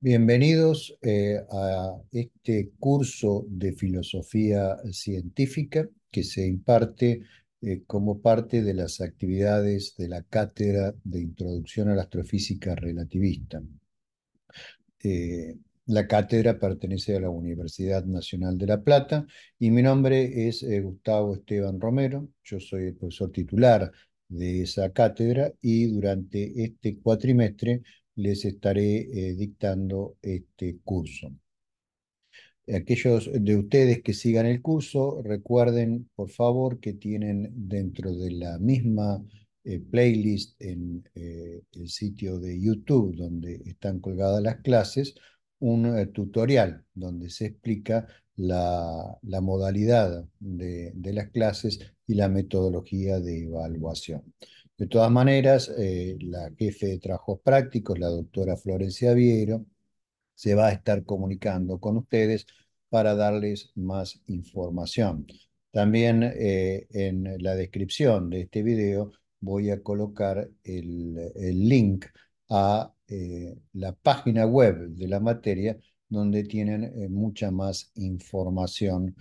Bienvenidos eh, a este curso de filosofía científica que se imparte eh, como parte de las actividades de la Cátedra de Introducción a la Astrofísica Relativista. Eh, la cátedra pertenece a la Universidad Nacional de La Plata y mi nombre es Gustavo Esteban Romero. Yo soy el profesor titular de esa cátedra y durante este cuatrimestre les estaré eh, dictando este curso. Aquellos de ustedes que sigan el curso, recuerden, por favor, que tienen dentro de la misma eh, playlist en eh, el sitio de YouTube, donde están colgadas las clases, un tutorial donde se explica la, modalidad de las clases y la metodología de evaluación. De todas maneras, eh, la jefe de trabajos prácticos, la doctora Florencia Viero, se va a estar comunicando con ustedes para darles más información. También eh, en la descripción de este video voy a colocar el, link a eh, la página web de la materia donde tienen mucha más información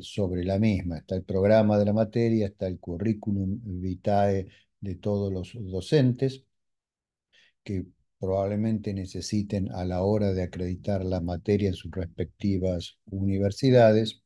sobre la misma. Está el programa de la materia, está el currículum vitae de todos los docentes que probablemente necesiten a la hora de acreditar la materia en sus respectivas universidades.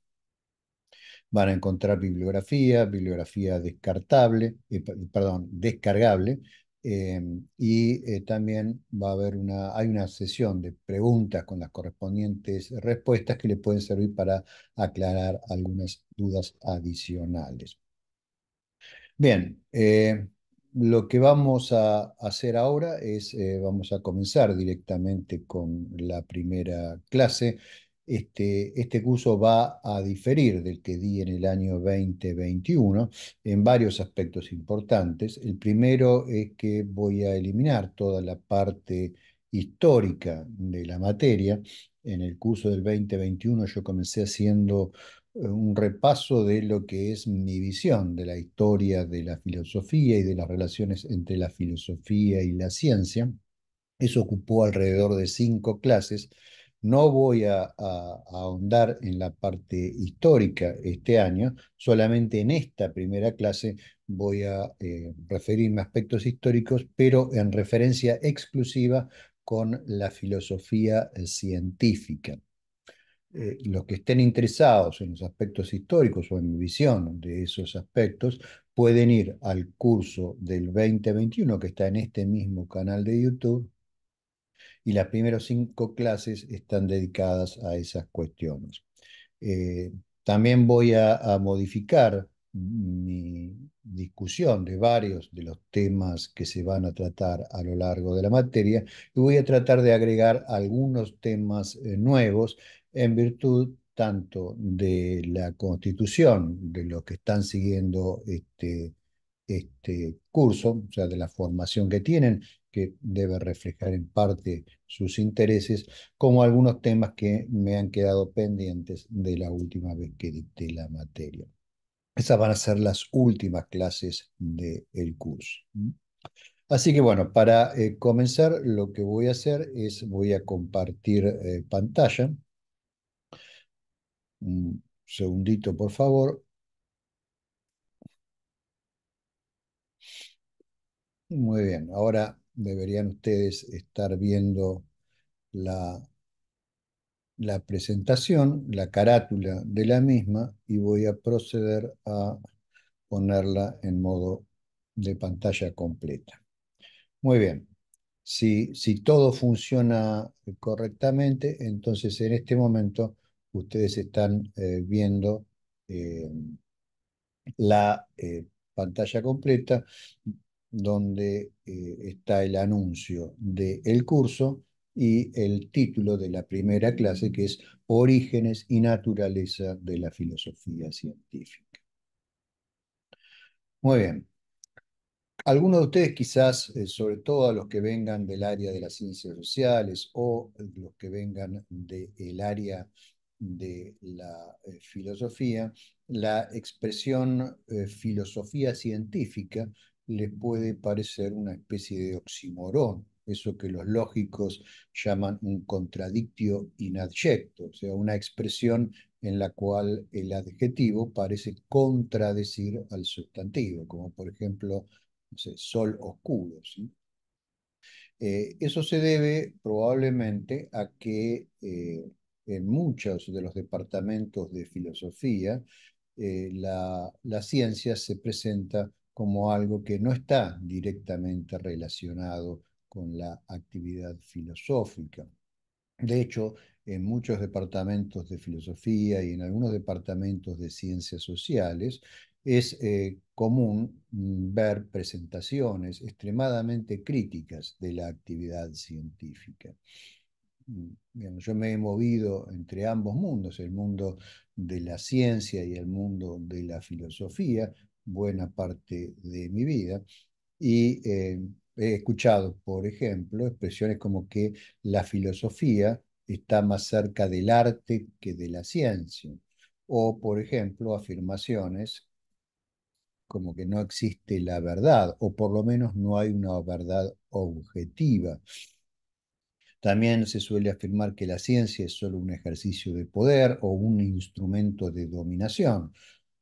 Van a encontrar bibliografía, bibliografía descartable, eh, perdón, descargable, eh, y eh, también va a haber una, hay una sesión de preguntas con las correspondientes respuestas que le pueden servir para aclarar algunas dudas adicionales. Bien, lo que vamos a hacer ahora es, eh, vamos a comenzar directamente con la primera clase. Este, este, curso va a diferir del que di en el año 2021 en varios aspectos importantes. El primero es que voy a eliminar toda la parte histórica de la materia. En el curso del 2021 yo comencé haciendo un repaso de lo que es mi visión de la historia de la filosofía y de las relaciones entre la filosofía y la ciencia. Eso ocupó alrededor de cinco clases. No voy a, ahondar en la parte histórica este año, solamente en esta primera clase voy a eh, referirme a aspectos históricos, pero en referencia exclusiva con la filosofía científica. Eh, los que estén interesados en los aspectos históricos o en mi visión de esos aspectos pueden ir al curso del 2021 que está en este mismo canal de YouTube y las primeras cinco clases están dedicadas a esas cuestiones. Eh, también voy a, modificar mi discusión de varios de los temas que se van a tratar a lo largo de la materia y voy a tratar de agregar algunos temas eh, nuevos en virtud tanto de la constitución de los que están siguiendo este, este curso, o sea, de la formación que tienen, que debe reflejar en parte sus intereses, como algunos temas que me han quedado pendientes de la última vez que dicté la materia. Esas van a ser las últimas clases del curso. Así que bueno, para eh, comenzar lo que voy a hacer es voy a compartir eh, pantalla un segundito, por favor. Muy bien, ahora deberían ustedes estar viendo la, la presentación, la carátula de la misma y voy a proceder a ponerla en modo de pantalla completa. Muy bien, si, si todo funciona correctamente, entonces en este momento ustedes están eh, viendo eh, la eh, pantalla completa donde está el anuncio del curso y el título de la primera clase que es Orígenes y Naturaleza de la Filosofía Científica. Muy bien. Algunos de ustedes quizás, sobre todo los que vengan del área de las ciencias sociales o los que vengan del el área de la eh, filosofía, la expresión eh, filosofía científica le puede parecer una especie de oxímoron, eso que los lógicos llaman un contradictio in o sea, una expresión en la cual el adjetivo parece contradecir al sustantivo, como por ejemplo sol oscuro. Eh, eso se debe probablemente a que en muchos de los departamentos de filosofía, eh, la, ciencia se presenta como algo que no está directamente relacionado con la actividad filosófica. De hecho, en muchos departamentos de filosofía y en algunos departamentos de ciencias sociales es eh, común mm, ver presentaciones extremadamente críticas de la actividad científica yo me he movido entre ambos mundos, el mundo de la ciencia y el mundo de la filosofía, buena parte de mi vida, y eh, he escuchado, por ejemplo, expresiones como que la filosofía está más cerca del arte que de la ciencia, o, por ejemplo, afirmaciones como que no existe la verdad, o por lo menos no hay una verdad objetiva. También se suele afirmar que la ciencia es solo un ejercicio de poder o un instrumento de dominación,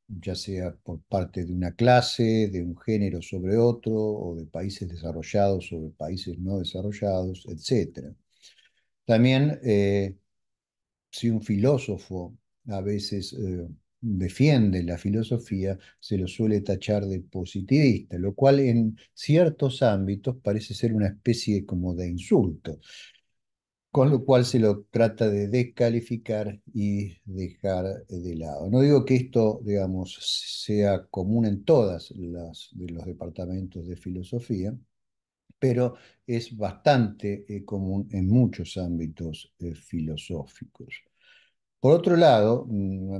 ya sea por parte de una clase, de un género sobre otro, o de países desarrollados sobre países no desarrollados, etc. También, eh, si un filósofo a veces eh, defiende la filosofía, se lo suele tachar de positivista, lo cual en ciertos ámbitos parece ser una especie como de insulto con lo cual se lo trata de descalificar y dejar de lado. No digo que esto, digamos, sea común en todas las de los departamentos de filosofía, pero es bastante eh, común en muchos ámbitos eh, filosóficos. Por otro lado, mm,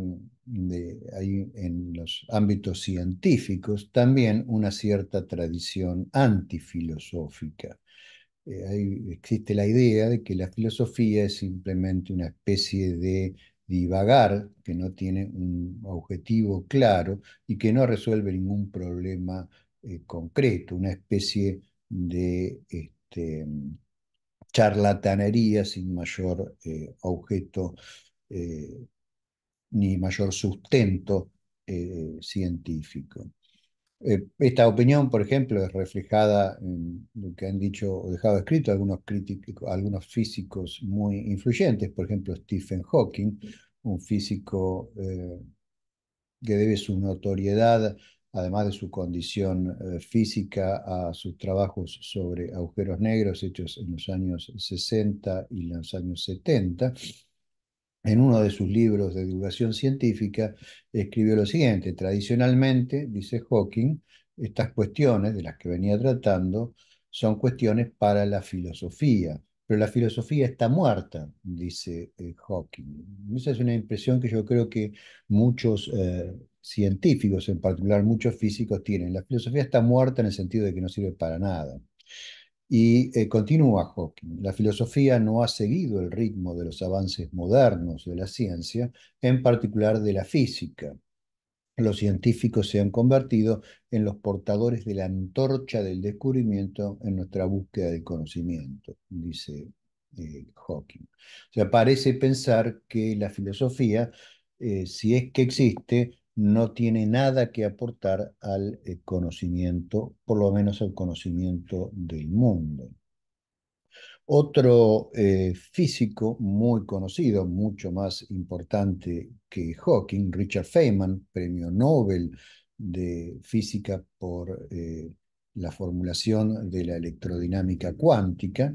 mm, hay en los ámbitos científicos también una cierta tradición antifilosófica eh, existe la idea de que la filosofía es simplemente una especie de divagar que no tiene un objetivo claro y que no resuelve ningún problema eh, concreto, una especie de este, charlatanería sin mayor eh, objeto ni mayor sustento científico. Eh, esta opinión, por ejemplo, es reflejada en lo que han dicho o dejado escrito algunos, algunos físicos muy influyentes, por ejemplo, Stephen Hawking, un físico eh, que debe su notoriedad, además de su condición eh, física, a sus trabajos sobre agujeros negros hechos en los años 60 y en los años 70 en uno de sus libros de divulgación científica, escribió lo siguiente, tradicionalmente, dice Hawking, estas cuestiones de las que venía tratando son cuestiones para la filosofía, pero la filosofía está muerta, dice eh, Hawking. Esa es una impresión que yo creo que muchos eh, científicos, en particular muchos físicos, tienen. La filosofía está muerta en el sentido de que no sirve para nada. Y eh, continúa Hawking, la filosofía no ha seguido el ritmo de los avances modernos de la ciencia, en particular de la física. Los científicos se han convertido en los portadores de la antorcha del descubrimiento en nuestra búsqueda del conocimiento, dice eh, Hawking. O sea, parece pensar que la filosofía, eh, si es que existe, no tiene nada que aportar al eh, conocimiento, por lo menos al conocimiento del mundo. Otro eh, físico muy conocido, mucho más importante que Hawking, Richard Feynman, premio Nobel de física por eh, la formulación de la electrodinámica cuántica,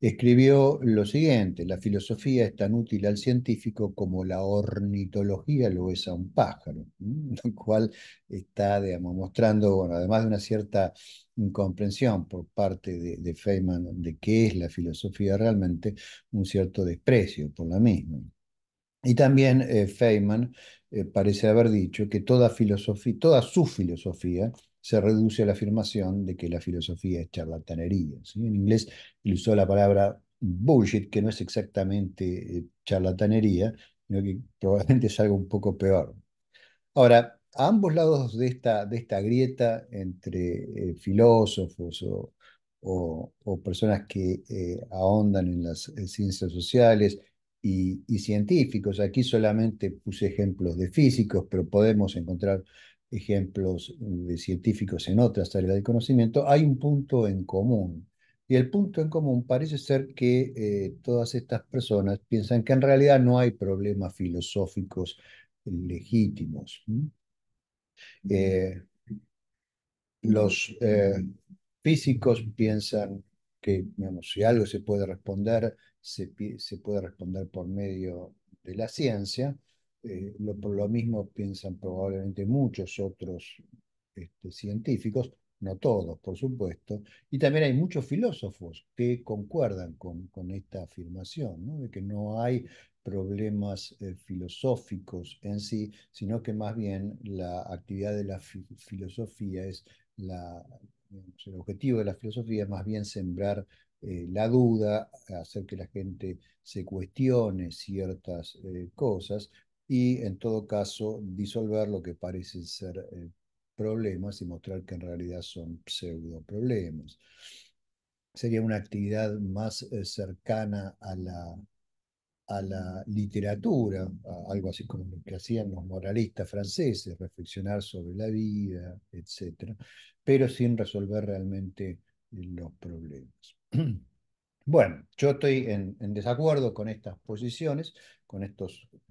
escribió lo siguiente, la filosofía es tan útil al científico como la ornitología lo es a un pájaro, lo cual está mostrando, bueno, además de una cierta incomprensión por parte de, Feynman de qué es la filosofía realmente, un cierto desprecio por la misma. Y también eh, Feynman eh, parece haber dicho que toda, filosofía, toda su filosofía se reduce a la afirmación de que la filosofía es charlatanería. En inglés él usó la palabra bullshit, que no es exactamente eh, charlatanería, sino que probablemente es algo un poco peor. Ahora, a ambos lados de esta, de esta grieta entre eh, filósofos o, personas que eh, ahondan en las ciencias sociales y, y, científicos, aquí solamente puse ejemplos de físicos, pero podemos encontrar ejemplos de científicos en otras áreas del conocimiento, hay un punto en común. Y el punto en común parece ser que eh, todas estas personas piensan que en realidad no hay problemas filosóficos legítimos. Eh, los eh, físicos piensan que si algo se puede responder, se puede responder por medio de la ciencia. Eh, lo, por lo mismo piensan probablemente muchos otros este, científicos, no todos, por supuesto, y también hay muchos filósofos que concuerdan con, esta afirmación, de que no hay problemas eh, filosóficos en sí, sino que más bien la actividad de la filosofía es el objetivo de la filosofía es más bien sembrar eh, la duda, hacer que la gente se cuestione ciertas cosas, y en todo caso disolver lo que parecen ser eh, problemas y mostrar que en realidad son pseudo problemas. Sería una actividad más eh, cercana a la, a la literatura, algo así como lo que hacían los moralistas franceses, reflexionar sobre la vida, etc., pero sin resolver realmente eh, los problemas. Bueno, yo estoy en, desacuerdo con estas posiciones, con,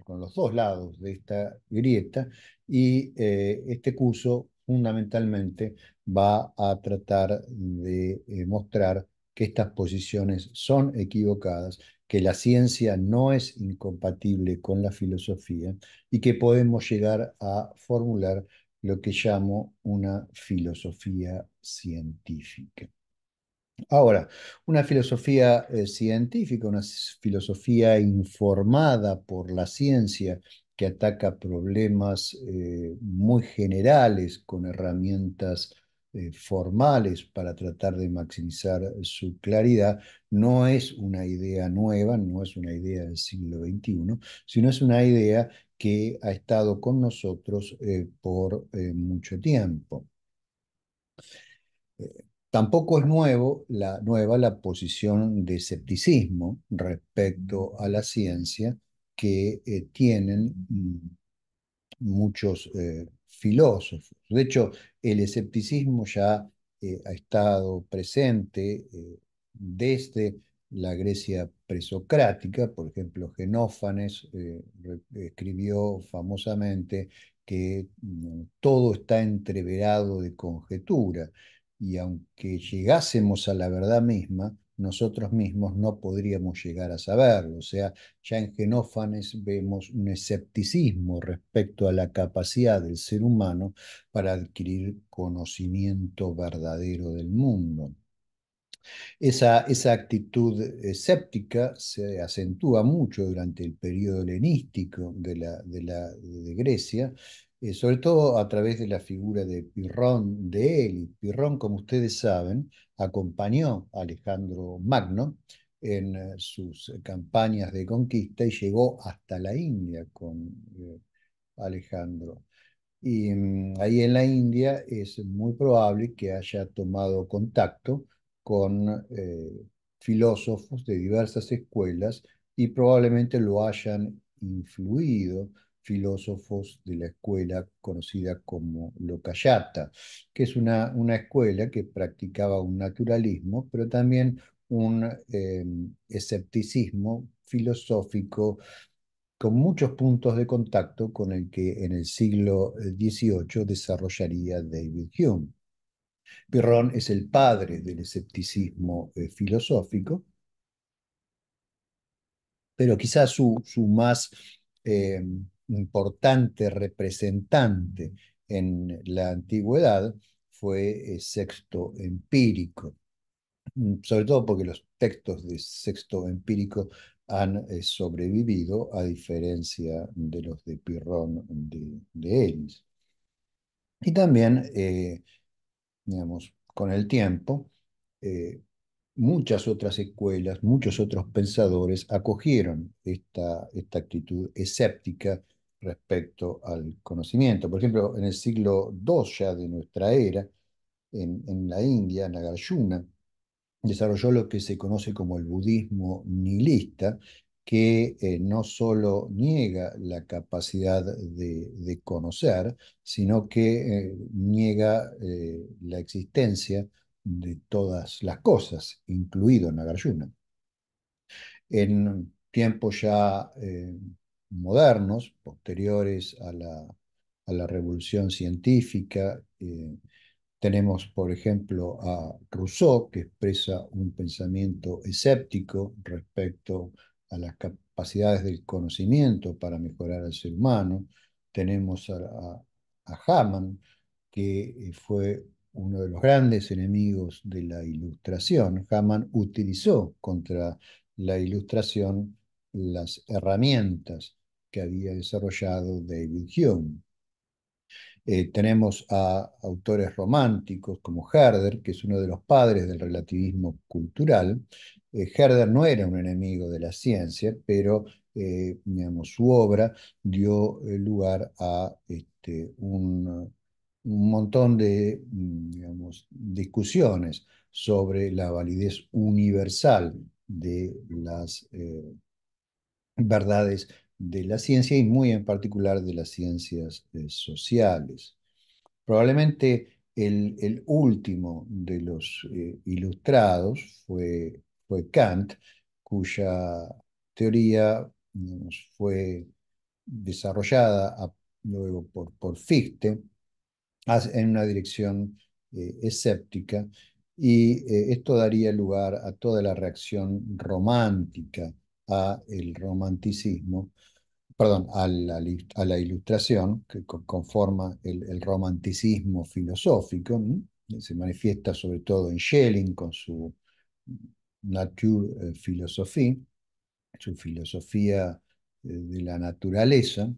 con los dos lados de esta grieta, y eh, este curso fundamentalmente va a tratar de eh, mostrar que estas posiciones son equivocadas, que la ciencia no es incompatible con la filosofía y que podemos llegar a formular lo que llamo una filosofía científica. Ahora, una filosofía eh, científica, una filosofía informada por la ciencia que ataca problemas eh, muy generales con herramientas eh, formales para tratar de maximizar su claridad, no es una idea nueva, no es una idea del siglo XXI, sino es una idea que ha estado con nosotros por mucho tiempo Tampoco es nuevo la, nueva la posición de escepticismo respecto a la ciencia que eh, tienen mm, muchos eh, filósofos. De hecho, el escepticismo ya eh, ha estado presente desde la Grecia presocrática, por ejemplo, Genófanes escribió famosamente que mm, todo está entreverado de conjetura y aunque llegásemos a la verdad misma, nosotros mismos no podríamos llegar a saberlo. O sea, ya en Genófanes vemos un escepticismo respecto a la capacidad del ser humano para adquirir conocimiento verdadero del mundo. Esa, esa actitud escéptica se acentúa mucho durante el periodo helenístico de, de Grecia, eh, sobre todo a través de la figura de Pirrón de él. Pirrón, como ustedes saben, acompañó a Alejandro Magno en eh, sus campañas de conquista y llegó hasta la India con eh, Alejandro. Y mm, ahí en la India es muy probable que haya tomado contacto con filósofos de diversas escuelas y probablemente lo hayan influido filósofos de la escuela conocida como Locayata, que es una, una escuela que practicaba un naturalismo, pero también un eh, escepticismo filosófico con muchos puntos de contacto con el que en el siglo XVIII eh, desarrollaría David Hume. Pirrón es el padre del escepticismo eh, filosófico, pero quizás su, su más importante representante en la antigüedad fue eh, Sexto Empírico, mm, sobre todo porque los textos de Sexto Empírico han eh, sobrevivido a diferencia de los de Pirrón de, de Y también, eh, digamos, con el tiempo, muchas otras escuelas, muchos otros pensadores acogieron esta, esta actitud escéptica respecto al conocimiento. Por ejemplo, en el siglo II ya de nuestra era, en, la India, Nagarjuna, desarrolló lo que se conoce como el budismo nihilista, que eh, no solo niega la capacidad de, conocer, sino que eh, niega eh, la existencia de todas las cosas, incluido Nagarjuna. En tiempos ya modernos, posteriores a la, a la revolución científica. Eh, tenemos, por ejemplo, a Rousseau, que expresa un pensamiento escéptico respecto a las capacidades del conocimiento para mejorar al ser humano. Tenemos a, a, Hamann, que eh, fue uno de los grandes enemigos de la ilustración. Hamann utilizó contra la ilustración las herramientas que había desarrollado David Hume. Eh, tenemos a autores románticos como Herder, que es uno de los padres del relativismo cultural. Eh, Herder no era un enemigo de la ciencia, pero eh, digamos, su obra dio lugar a este, un, montón de mm, discusiones sobre la validez universal de las verdades de la ciencia y muy en particular de las ciencias eh, sociales. Probablemente el, último de los eh, ilustrados fue, Kant, cuya teoría fue desarrollada luego por, Fichte en una dirección eh, escéptica y esto daría lugar a toda la reacción romántica a el romanticismo, perdón, a la, ilustración que conforma el, romanticismo filosófico, se manifiesta sobre todo en Schelling con su Naturphilosophie, eh, su filosofía eh, de la naturaleza,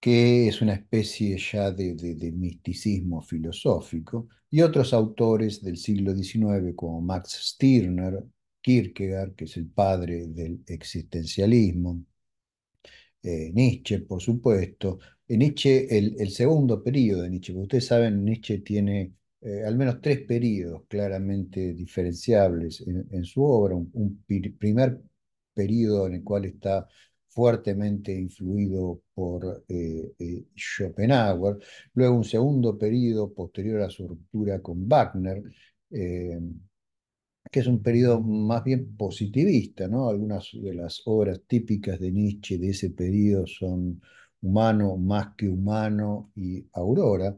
que es una especie ya de, misticismo filosófico, y otros autores del siglo XIX como Max Stirner Kierkegaard, que es el padre del existencialismo, eh, Nietzsche, por supuesto. Eh, Nietzsche, el, segundo periodo de Nietzsche, porque ustedes saben, Nietzsche tiene eh, al menos tres periodos claramente diferenciables en, su obra. Un, primer periodo en el cual está fuertemente influido por Schopenhauer, luego un segundo periodo posterior a su ruptura con Wagner, que es un periodo más bien positivista, ¿no? Algunas de las obras típicas de Nietzsche de ese periodo son Humano, Más que Humano y Aurora,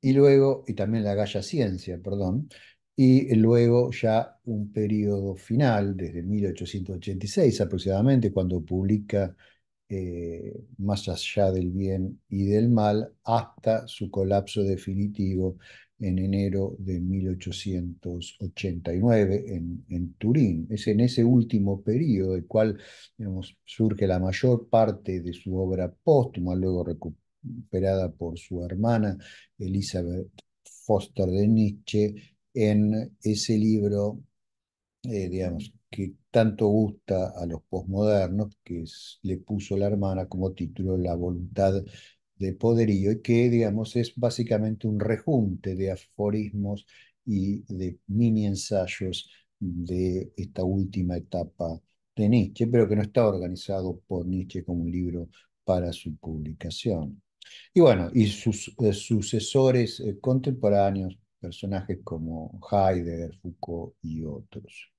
y luego, y también La Galla Ciencia, perdón, y luego ya un periodo final, desde 1886 aproximadamente, cuando publica eh, Más allá del bien y del mal, hasta su colapso definitivo en enero de 1889 en, en Turín. Es en ese último periodo del cual surge la mayor parte de su obra póstuma, luego recuperada por su hermana Elizabeth Foster de Nietzsche, en ese libro, eh, digamos, que tanto gusta a los postmodernos, que le puso la hermana como título La voluntad de poderío y que, digamos, es básicamente un rejunte de aforismos y de mini ensayos de esta última etapa de Nietzsche, pero que no está organizado por Nietzsche como un libro para su publicación. Y bueno, y sus eh, sucesores eh, contemporáneos, personajes como Heidegger, Foucault y otros.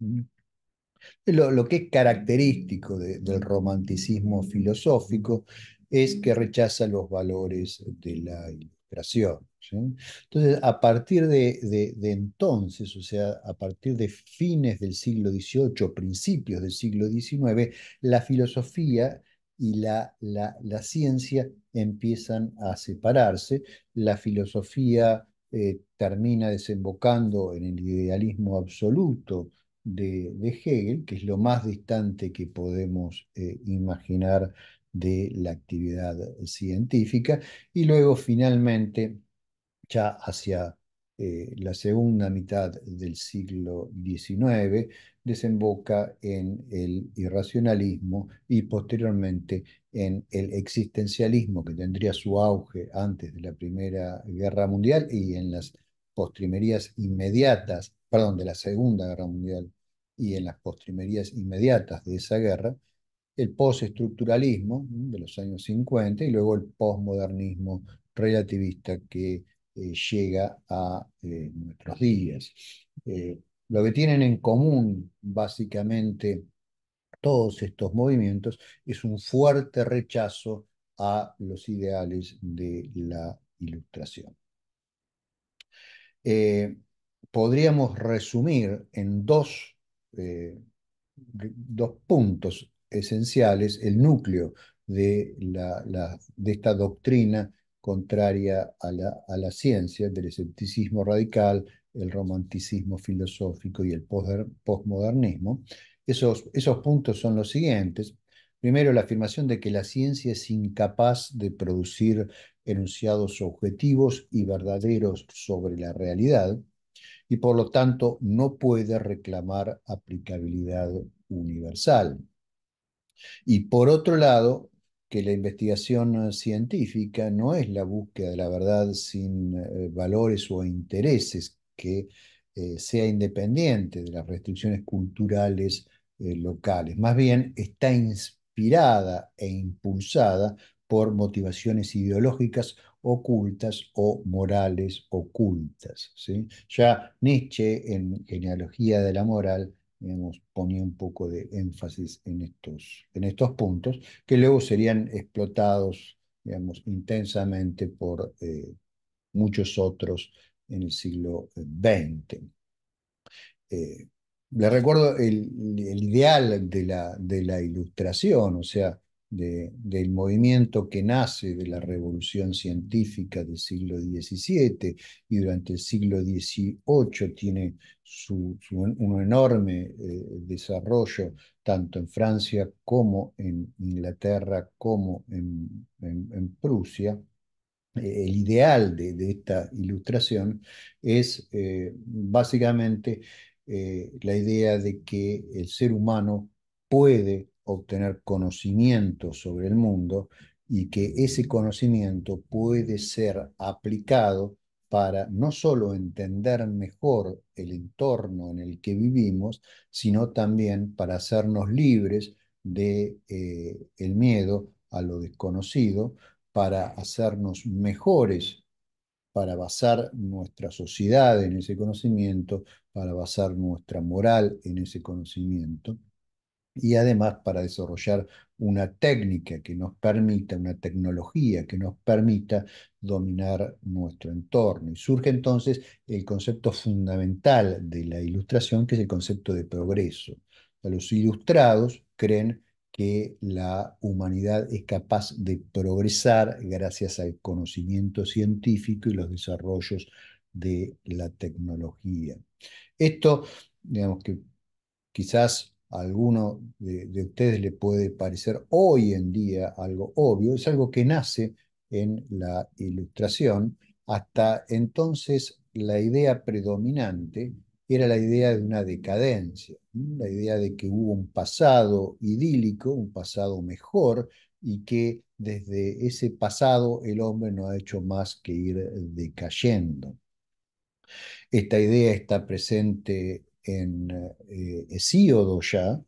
Lo, que es característico del romanticismo filosófico es que rechaza los valores de la ilustración. Entonces, a partir de, entonces, o sea, a partir de fines del siglo XVIII, principios del siglo XIX, la filosofía y la, ciencia empiezan a separarse. La filosofía eh, termina desembocando en el idealismo absoluto de, Hegel, que es lo más distante que podemos eh, imaginar de la actividad científica. Y luego, finalmente, ya hacia eh, la segunda mitad del siglo XIX, desemboca en el irracionalismo y posteriormente en el existencialismo, que tendría su auge antes de la Primera Guerra Mundial y en las postrimerías inmediatas, perdón, de la Segunda Guerra Mundial y en las postrimerías inmediatas de esa guerra, el postestructuralismo de los años 50 y luego el posmodernismo relativista que eh, llega a eh, nuestros días. Eh, lo que tienen en común básicamente todos estos movimientos es un fuerte rechazo a los ideales de la ilustración. podríamos resumir en dos, dos puntos esenciales, el núcleo de, de esta doctrina contraria a la, ciencia, del escepticismo radical, el romanticismo filosófico y el postmodernismo. esos puntos son los siguientes. Primero, la afirmación de que la ciencia es incapaz de producir enunciados objetivos y verdaderos sobre la realidad y por lo tanto no puede reclamar aplicabilidad universal. Y por otro lado, que la investigación eh, científica no es la búsqueda de la verdad sin eh, valores o intereses que eh, sea independiente de las restricciones culturales locales. Más bien está inspirada e impulsada por motivaciones ideológicas ocultas o morales ocultas. Ya Nietzsche en Genealogía de la Moral ponía un poco de énfasis en estos, en estos puntos, que luego serían explotados digamos, intensamente por eh, muchos otros en el siglo XX. Eh, eh, le recuerdo el, el ideal de la, de la, ilustración, o sea, del movimiento que nace de la revolución científica del siglo XVII y durante el siglo XVIII tiene un enorme eh, desarrollo tanto en Francia como en Inglaterra como en, Prusia. Eh, el ideal de, esta ilustración es eh, básicamente la idea de que el ser humano puede obtener conocimiento sobre el mundo y que ese conocimiento puede ser aplicado para no solo entender mejor el entorno en el que vivimos, sino también para hacernos libres de eh, el miedo a lo desconocido, para hacernos mejores, para basar nuestra sociedad en ese conocimiento, para basar nuestra moral en ese conocimiento y además para desarrollar una técnica que nos permita, una tecnología que nos permita dominar nuestro entorno. Y surge entonces el concepto fundamental de la ilustración, que es el concepto de progreso. Los ilustrados creen que la humanidad es capaz de progresar gracias al conocimiento científico y los desarrollos de la tecnología. Esto, digamos que quizás alguno de, ustedes le puede parecer hoy en día algo obvio, es algo que nace en la ilustración. Hasta entonces la idea predominante era la idea de una decadencia, la idea de que hubo un pasado idílico, un pasado mejor, y que desde ese pasado el hombre no ha hecho más que ir decayendo. Esta idea está presente en Hesíodo eh, ya,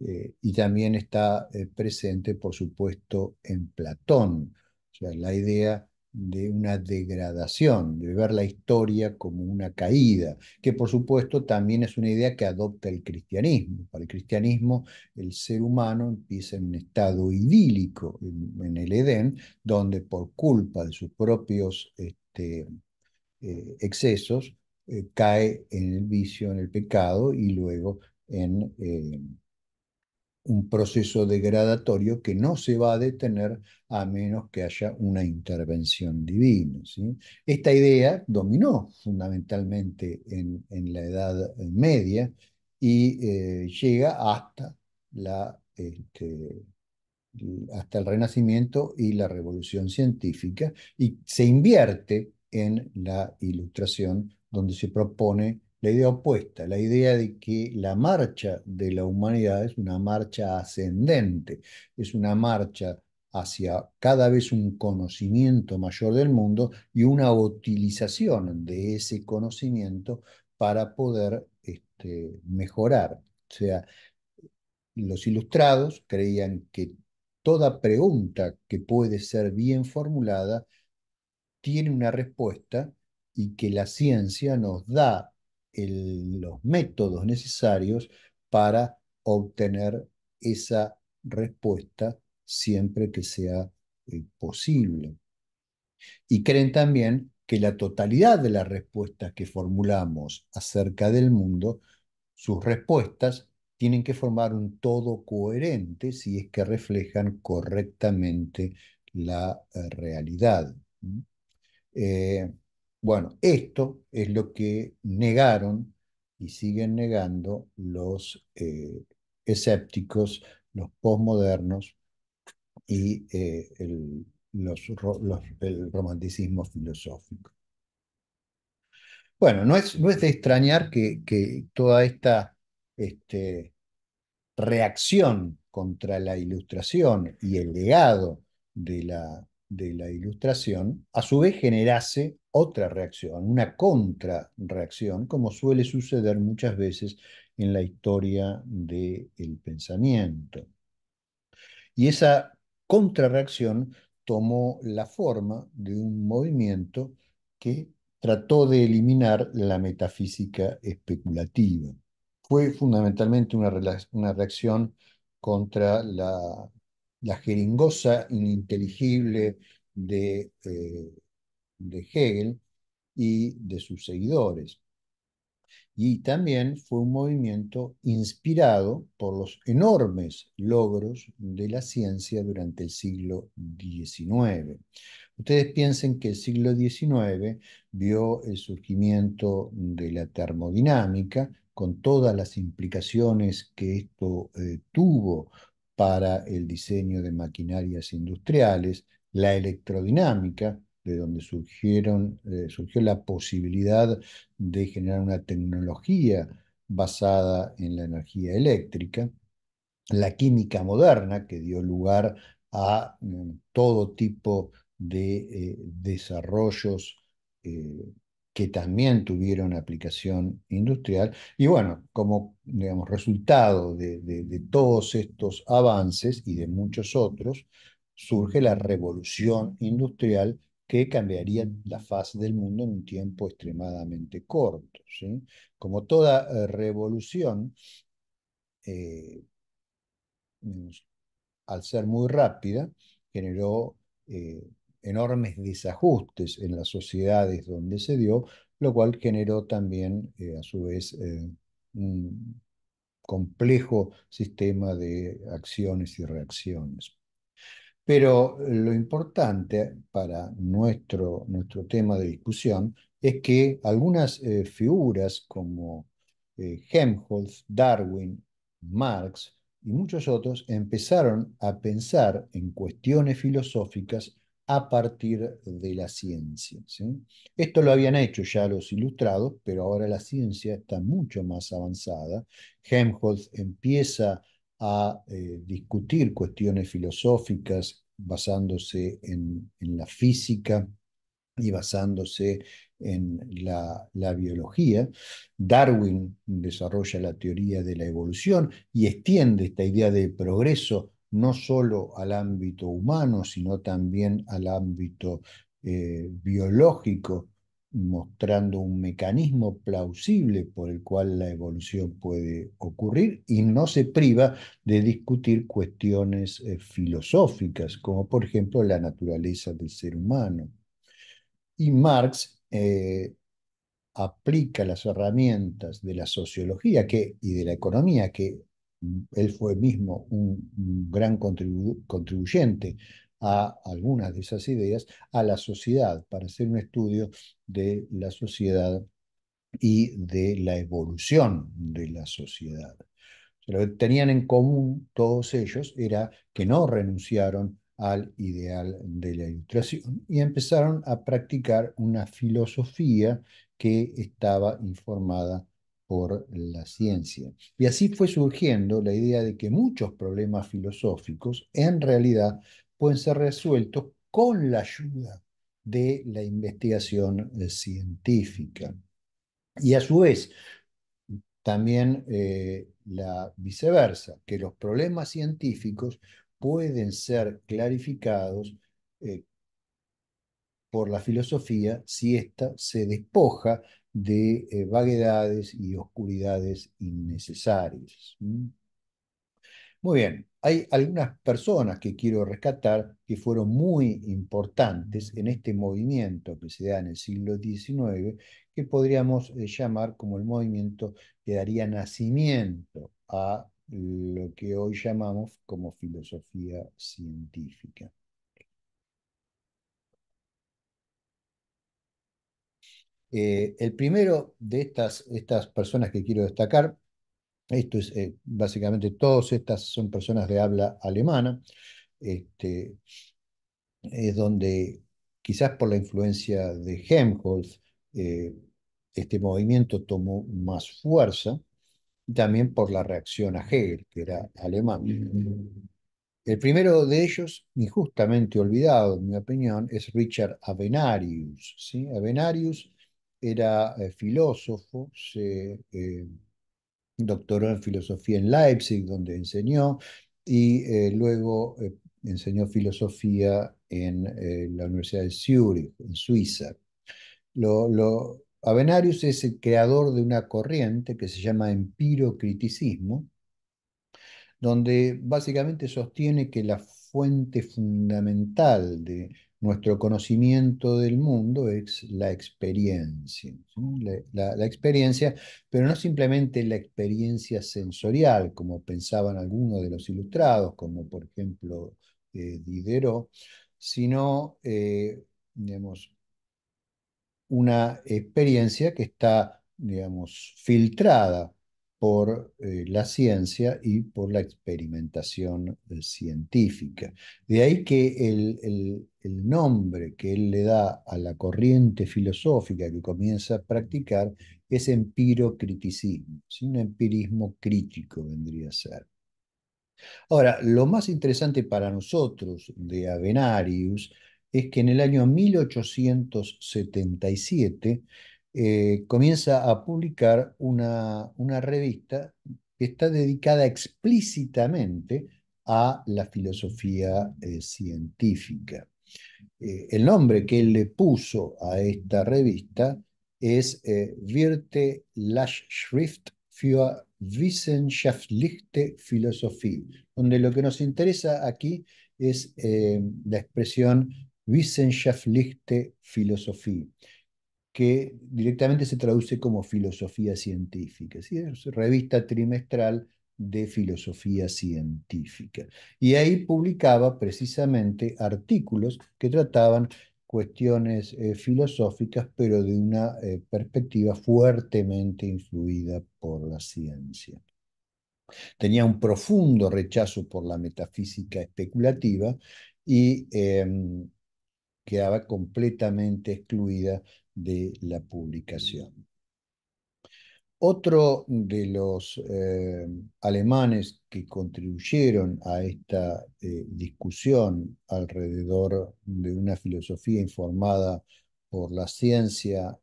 eh, y también está eh, presente, por supuesto, en Platón. O sea, la idea de una degradación, de ver la historia como una caída, que por supuesto también es una idea que adopta el cristianismo. Para el cristianismo el ser humano empieza en un estado idílico en, el Edén, donde por culpa de sus propios este, excesos eh, cae en el vicio, en el pecado y luego en eh, un proceso degradatorio que no se va a detener a menos que haya una intervención divina. Esta idea dominó fundamentalmente en, la Edad Media y eh, llega hasta, la, este, hasta el Renacimiento y la Revolución Científica y se invierte en la Ilustración donde se propone la idea opuesta, la idea de que la marcha de la humanidad es una marcha ascendente, es una marcha hacia cada vez un conocimiento mayor del mundo y una utilización de ese conocimiento para poder este, mejorar. O sea, los ilustrados creían que toda pregunta que puede ser bien formulada tiene una respuesta y que la ciencia nos da los métodos necesarios para obtener esa respuesta siempre que sea eh, posible. Y creen también que la totalidad de las respuestas que formulamos acerca del mundo, sus respuestas tienen que formar un todo coherente si es que reflejan correctamente la eh, realidad. ¿Mm? Eh, bueno, esto es lo que negaron y siguen negando los eh, escépticos, los posmodernos y eh, el, los, romanticismo filosófico. Bueno, no es, no es de extrañar que, que toda esta este, reacción contra la ilustración y el legado de la de la ilustración, a su vez generase otra reacción, una contrarreacción, como suele suceder muchas veces en la historia del pensamiento. Y esa contrarreacción tomó la forma de un movimiento que trató de eliminar la metafísica especulativa. Fue fundamentalmente una, una reacción contra la la jeringosa ininteligible de, eh, de Hegel y de sus seguidores. Y también fue un movimiento inspirado por los enormes logros de la ciencia durante el siglo XIX. Ustedes piensen que el siglo XIX vio el surgimiento de la termodinámica con todas las implicaciones que esto eh, tuvo para el diseño de maquinarias industriales, la electrodinámica, de donde eh, surgió la posibilidad de generar una tecnología basada en la energía eléctrica, la química moderna, que dio lugar a mm, todo tipo de eh, desarrollos eh, que también tuvieron aplicación industrial. Y bueno, como digamos, resultado de, todos estos avances y de muchos otros, surge la revolución industrial que cambiaría la fase del mundo en un tiempo extremadamente corto. ¿sí? Como toda eh, revolución, eh, al ser muy rápida, generó eh, enormes desajustes en las sociedades donde se dio, lo cual generó también, eh, a su vez, eh, un complejo sistema de acciones y reacciones. Pero lo importante para nuestro, nuestro tema de discusión es que algunas eh, figuras como Helmholtz, Darwin, Marx y muchos otros empezaron a pensar en cuestiones filosóficas a partir de la ciencia. Esto lo habían hecho ya los ilustrados, pero ahora la ciencia está mucho más avanzada. Helmholtz empieza a eh, discutir cuestiones filosóficas basándose en, la física y basándose en la, la biología. Darwin desarrolla la teoría de la evolución y extiende esta idea de progreso no solo al ámbito humano, sino también al ámbito eh, biológico, mostrando un mecanismo plausible por el cual la evolución puede ocurrir y no se priva de discutir cuestiones eh, filosóficas, como por ejemplo la naturaleza del ser humano. Y Marx eh, aplica las herramientas de la sociología que, y de la economía que él fue mismo un, gran contribuyente a algunas de esas ideas, a la sociedad, para hacer un estudio de la sociedad y de la evolución de la sociedad. Lo que tenían en común todos ellos era que no renunciaron al ideal de la ilustración y empezaron a practicar una filosofía que estaba informada por la ciencia. Y así fue surgiendo la idea de que muchos problemas filosóficos en realidad pueden ser resueltos con la ayuda de la investigación eh, científica. Y a su vez, también eh, la viceversa, que los problemas científicos pueden ser clarificados eh, por la filosofía si ésta se despoja de eh, vaguedades y oscuridades innecesarias. Muy bien, hay algunas personas que quiero rescatar que fueron muy importantes en este movimiento que se da en el siglo XIX, que podríamos eh, llamar como el movimiento que daría nacimiento a lo que hoy llamamos como filosofía científica. Eh, el primero de estas, estas personas que quiero destacar, esto es eh, básicamente todas estas son personas de habla alemana, este, es donde quizás por la influencia de Helmholtz eh, este movimiento tomó más fuerza, también por la reacción a Hegel, que era alemán. El primero de ellos, injustamente olvidado en mi opinión, es Richard Avenarius. Avenarius era eh, filósofo, se eh, doctoró en filosofía en Leipzig, donde enseñó, y eh, luego enseñó filosofía en la Universidad de Zúrich, en Suiza. Lo, Avenarius es el creador de una corriente que se llama empirocriticismo, donde básicamente sostiene que la fuente fundamental de nuestro conocimiento del mundo es la experiencia, la, experiencia, pero no simplemente la experiencia sensorial, como pensaban algunos de los ilustrados, como por ejemplo eh, Diderot, sino, eh, una experiencia que está, digamos, filtrada por eh, la ciencia y por la experimentación eh, científica. De ahí que el, nombre que él le da a la corriente filosófica que comienza a practicar es empirocriticismo, un empirismo crítico vendría a ser. Ahora, lo más interesante para nosotros de Avenarius es que en el año 1877 eh, comienza a publicar una, revista que está dedicada explícitamente a la filosofía eh, científica. Eh, el nombre que él le puso a esta revista es Wirte Lachschrift für Wissenschaftliche Philosophie, donde lo que nos interesa aquí es la expresión Wissenschaftliche Philosophie, que directamente se traduce como filosofía científica, ¿sí? revista trimestral de filosofía científica. Y ahí publicaba precisamente artículos que trataban cuestiones eh, filosóficas, pero de una eh, perspectiva fuertemente influida por la ciencia. Tenía un profundo rechazo por la metafísica especulativa y em, quedaba completamente excluida de la publicación. Otro de los eh, alemanes que contribuyeron a esta eh, discusión alrededor de una filosofía informada por la ciencia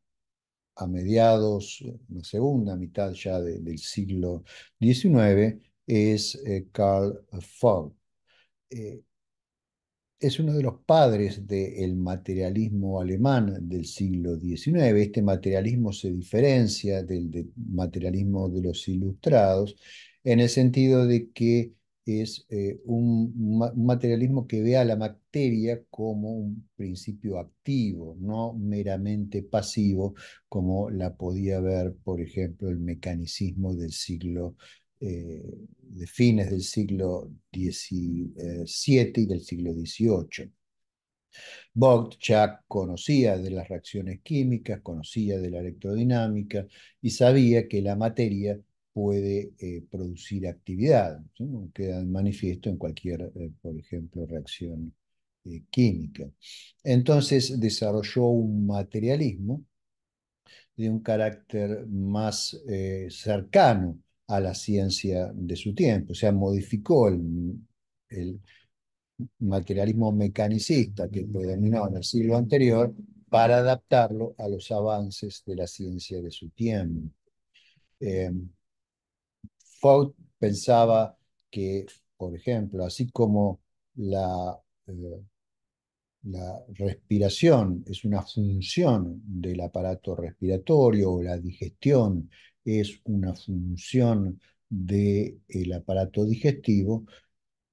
a mediados, la segunda mitad ya del siglo XIX, es Carl eh, Karl Fogg es uno de los padres del materialismo alemán del siglo XIX. Este materialismo se diferencia del, materialismo de los ilustrados en el sentido de que es eh, un, materialismo que ve a la materia como un principio activo, no meramente pasivo, como la podía ver, por ejemplo, el mecanicismo del siglo eh, de fines del siglo XVII y del siglo XVIII. Vogt ya conocía de las reacciones químicas, conocía de la electrodinámica y sabía que la materia puede eh, producir actividad, queda manifiesto en cualquier, eh, por ejemplo, reacción química. Entonces desarrolló un materialismo de un carácter más cercano a la ciencia de su tiempo, o sea, modificó el, materialismo mecanicista que predominaba en el siglo anterior para adaptarlo a los avances de la ciencia de su tiempo. Eh, pensaba que, por ejemplo, así como la, eh, la respiración es una función del aparato respiratorio o la digestión es una función del el aparato digestivo,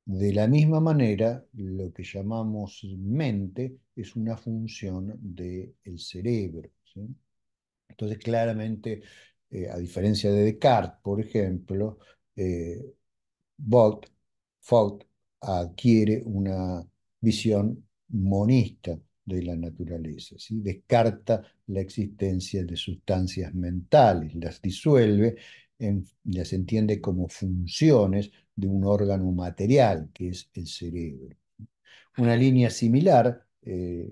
de la misma manera lo que llamamos mente es una función del el cerebro. Entonces, claramente, eh, a diferencia de Descartes, por ejemplo, eh, adquiere una visión monista de la naturaleza, si descarta la existencia de sustancias mentales, las disuelve, en, las entiende como funciones de un órgano material que es el cerebro. Una línea similar eh,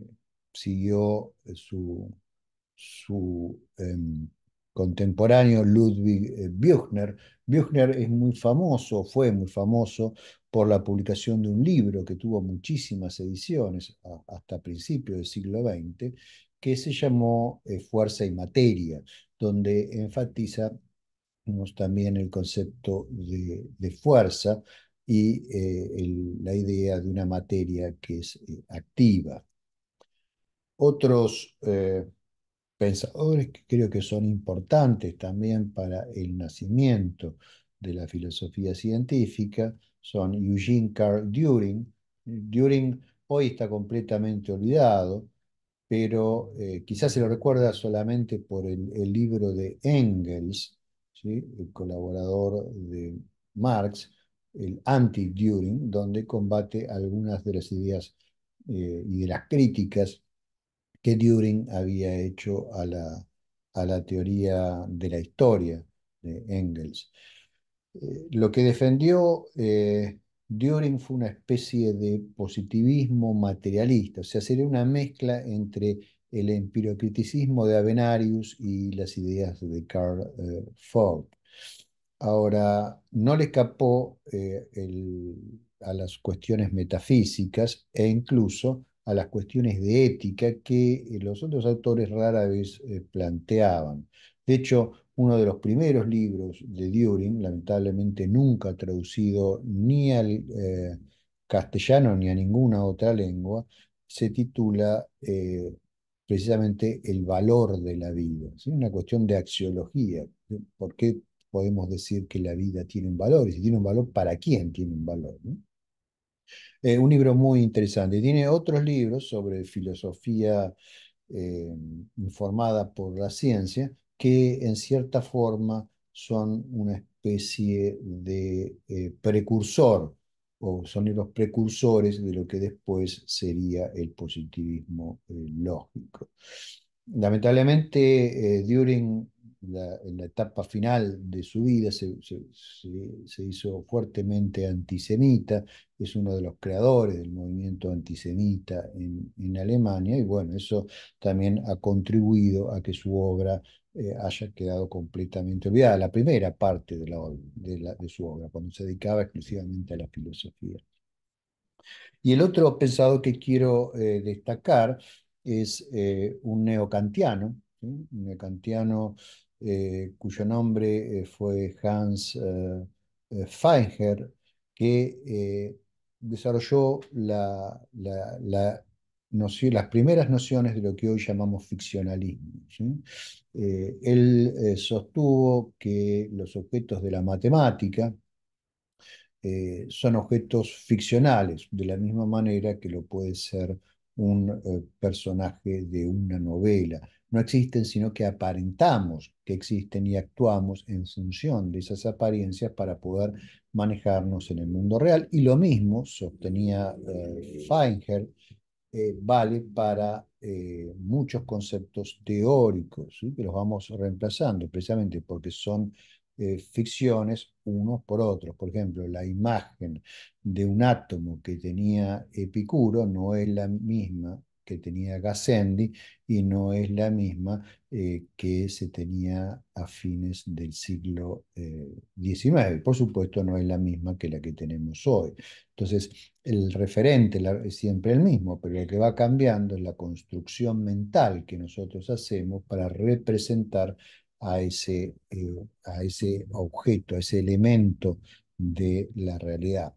siguió eh, su, em, contemporáneo Ludwig eh, Büchner. Büchner es muy famoso, fue muy famoso por la publicación de un libro que tuvo muchísimas ediciones hasta principios del siglo XX que se llamó eh, Fuerza y Materia, donde enfatiza también el concepto de, fuerza y eh, la idea de una materia que es eh, activa. Otros pensadores que creo que son importantes también para el nacimiento de la filosofía científica son Eugene Carl Düring. During hoy está completamente olvidado, pero eh, quizás se lo recuerda solamente por el, libro de Engels, el colaborador de Marx, el Anti-During, donde combate algunas de las ideas eh, y de las críticas que During había hecho a la, a la teoría de la historia de Engels. Eh, lo que defendió Düring fue una especie de positivismo materialista, o sea, sería una mezcla entre el empirocriticismo de Avenarius y las ideas de Karl Ford. Eh, Ahora, no le escapó eh, a las cuestiones metafísicas e incluso a las cuestiones de ética que eh, los otros autores rara vez planteaban. De hecho, uno de los primeros libros de Düring, lamentablemente nunca traducido ni al eh, castellano ni a ninguna otra lengua, se titula eh, precisamente El valor de la vida, Es una cuestión de axiología. ¿Por qué podemos decir que la vida tiene un valor? Y si tiene un valor, ¿para quién tiene un valor? Eh, un libro muy interesante. Tiene otros libros sobre filosofía informada por la ciencia, que en cierta forma son una especie de eh, precursor o son los precursores de lo que después sería el positivismo eh, lógico. Lamentablemente, eh, during la, en la etapa final de su vida se, hizo fuertemente antisemita, es uno de los creadores del movimiento antisemita en, en Alemania y bueno, eso también ha contribuido a que su obra eh, haya quedado completamente olvidada, la primera parte de, la, de, su obra, cuando se dedicaba exclusivamente a la filosofía. Y el otro pensador que quiero eh, destacar es eh, un neocantiano, un neocantiano cuyo nombre fue Hans Feinger, que desarrolló la, la las primeras nociones de lo que hoy llamamos ficcionalismo. Eh, él eh, sostuvo que los objetos de la matemática eh, son objetos ficcionales, de la misma manera que lo puede ser un personaje de una novela. No existen, sino que aparentamos que existen y actuamos en función de esas apariencias para poder manejarnos en el mundo real. Y lo mismo sostenía Feinger eh, vale para eh, muchos conceptos teóricos, que los vamos reemplazando precisamente porque son eh, ficciones unos por otros. Por ejemplo, la imagen de un átomo que tenía Epicuro no es la misma que tenía Gassendi y no es la misma eh, que se tenía a fines del siglo XIX. Eh, Por supuesto, no es la misma que la que tenemos hoy. Entonces, el referente es siempre el mismo, pero el que va cambiando es la construcción mental que nosotros hacemos para representar a ese, eh, a ese objeto, a ese elemento de la realidad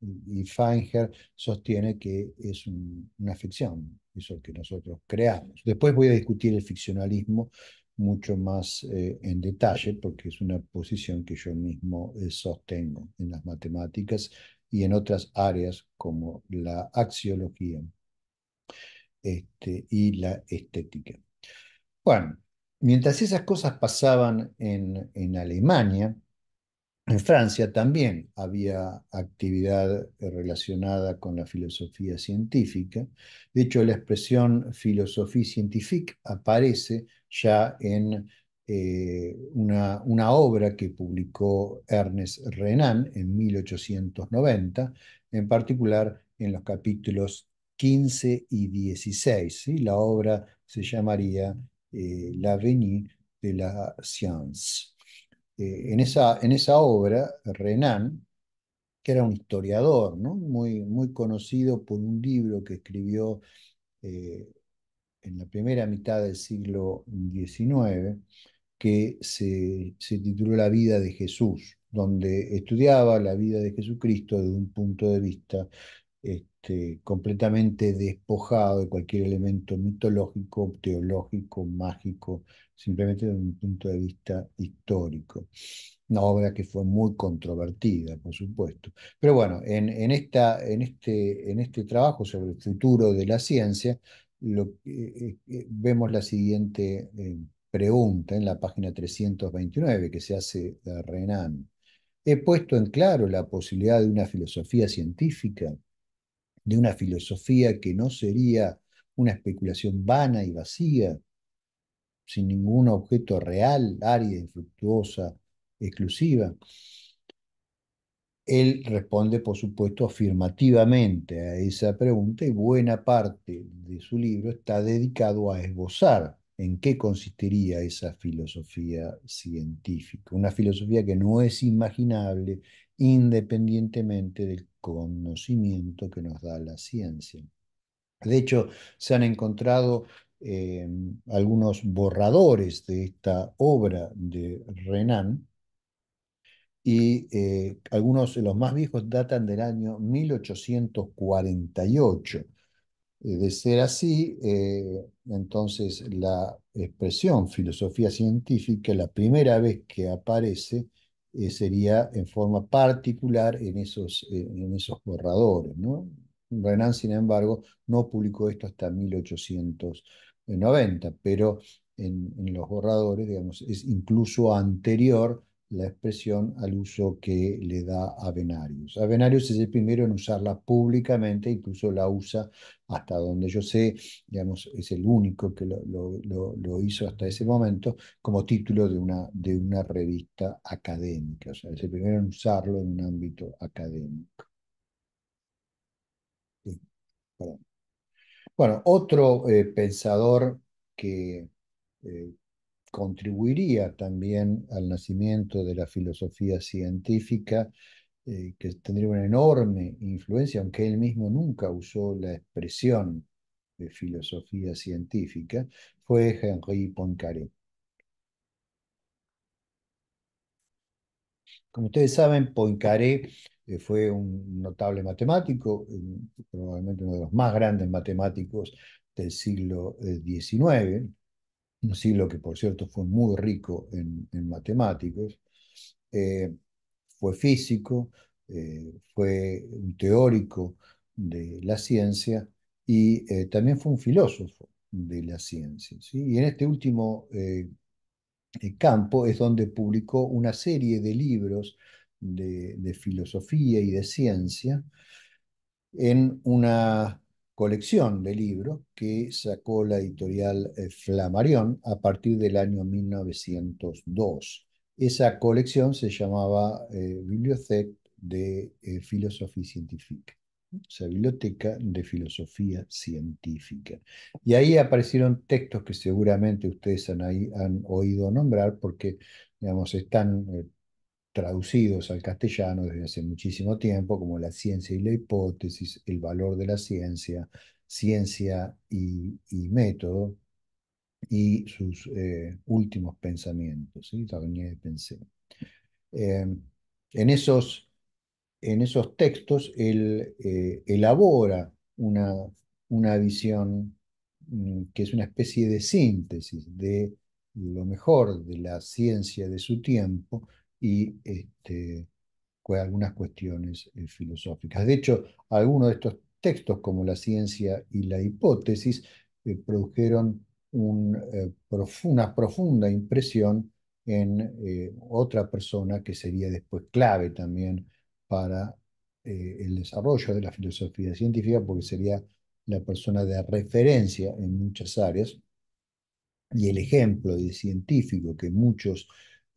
y Feinger sostiene que es una ficción, eso que nosotros creamos. Después voy a discutir el ficcionalismo mucho más eh, en detalle, porque es una posición que yo mismo eh, sostengo en las matemáticas y en otras áreas como la axiología este, y la estética. Bueno, mientras esas cosas pasaban en Alemania, en Francia también había actividad eh, relacionada con la filosofía científica. De hecho, la expresión philosophie scientifique aparece ya en eh, una, obra que publicó Ernest Renan en 1890, en particular en los capítulos 15 y 16. La obra se llamaría eh, L'avenir de la science. Eh, en, esa, en esa obra, Renan, que era un historiador, muy, muy conocido por un libro que escribió eh, en la primera mitad del siglo XIX, que se, se tituló La vida de Jesús, donde estudiaba la vida de Jesucristo desde un punto de vista este, completamente despojado de cualquier elemento mitológico, teológico, mágico, simplemente desde un punto de vista histórico. Una obra que fue muy controvertida, por supuesto. Pero bueno, en, esta, en, este, en este trabajo sobre el futuro de la ciencia, lo, eh, eh, vemos la siguiente eh, pregunta en la página 329 que se hace a Renan. ¿He puesto en claro la posibilidad de una filosofía científica, de una filosofía que no sería una especulación vana y vacía, sin ningún objeto real, área infructuosa, exclusiva. Él responde, por supuesto, afirmativamente a esa pregunta y buena parte de su libro está dedicado a esbozar en qué consistiría esa filosofía científica, una filosofía que no es imaginable independientemente del conocimiento que nos da la ciencia. De hecho, se han encontrado eh, algunos borradores de esta obra de Renan, y eh, algunos de los más viejos datan del año 1848. Eh, de ser así, entonces la expresión filosofía científica, la primera vez que aparece, sería en forma particular en esos, en esos borradores. ¿no? Renan, sin embargo, no publicó esto hasta 1848. 90, pero en, los borradores, digamos, es incluso anterior la expresión al uso que le da Avenarius. Avenarius es el primero en usarla públicamente, incluso la usa hasta donde yo sé, digamos, es el único que lo, hizo hasta ese momento como título de una, de una revista académica, o sea, es el primero en usarlo en un ámbito académico. Bueno, otro eh, pensador que eh, contribuiría también al nacimiento de la filosofía científica, eh, que tendría una enorme influencia, aunque él mismo nunca usó la expresión de filosofía científica, fue Henri Poincaré. Como ustedes saben, Poincaré fue un notable matemático, probablemente uno de los más grandes matemáticos del siglo XIX, eh, un siglo que por cierto fue muy rico en, matemáticos, eh, fue físico, eh, fue un teórico de la ciencia y también fue un filósofo de la ciencia. Y en este último campo es donde publicó una serie de libros de, filosofía y de ciencia en una colección de libros que sacó la editorial eh, Flamarión a partir del año 1902. Esa colección se llamaba eh, Bibliothèque de Filosofía eh, Philosophie Scientifique, o sea, Biblioteca de Filosofía Científica. Y ahí aparecieron textos que seguramente ustedes han, han oído nombrar porque, digamos, están traducidos al castellano desde hace muchísimo tiempo, como la ciencia y la hipótesis, el valor de la ciencia, ciencia y, método, y sus eh, últimos pensamientos, em, en, esos, en esos textos él eh, elabora una, una visión mm, que es una especie de síntesis de lo mejor de la ciencia de su tiempo y este, algunas cuestiones eh, filosóficas. De hecho, algunos de estos textos, como La ciencia y la hipótesis, eh, produjeron eh, una profunda impresión en otra persona que sería después clave también para el desarrollo de la filosofía científica, porque sería la persona de referencia en muchas áreas y el ejemplo de científico que muchos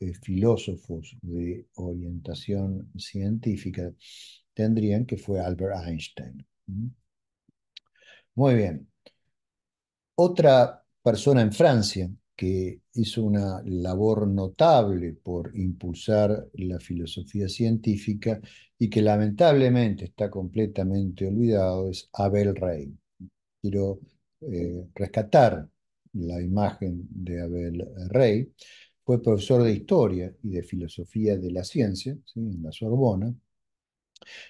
eh, filósofos de orientación científica tendrían, que fue Albert Einstein. Muy bien. Otra persona en Francia que hizo una labor notable por impulsar la filosofía científica y que lamentablemente está completamente olvidado es Abel Rey. Quiero eh, rescatar la imagen de Abel Rey, fue profesor de historia y de filosofía de la ciencia en la Sorbona.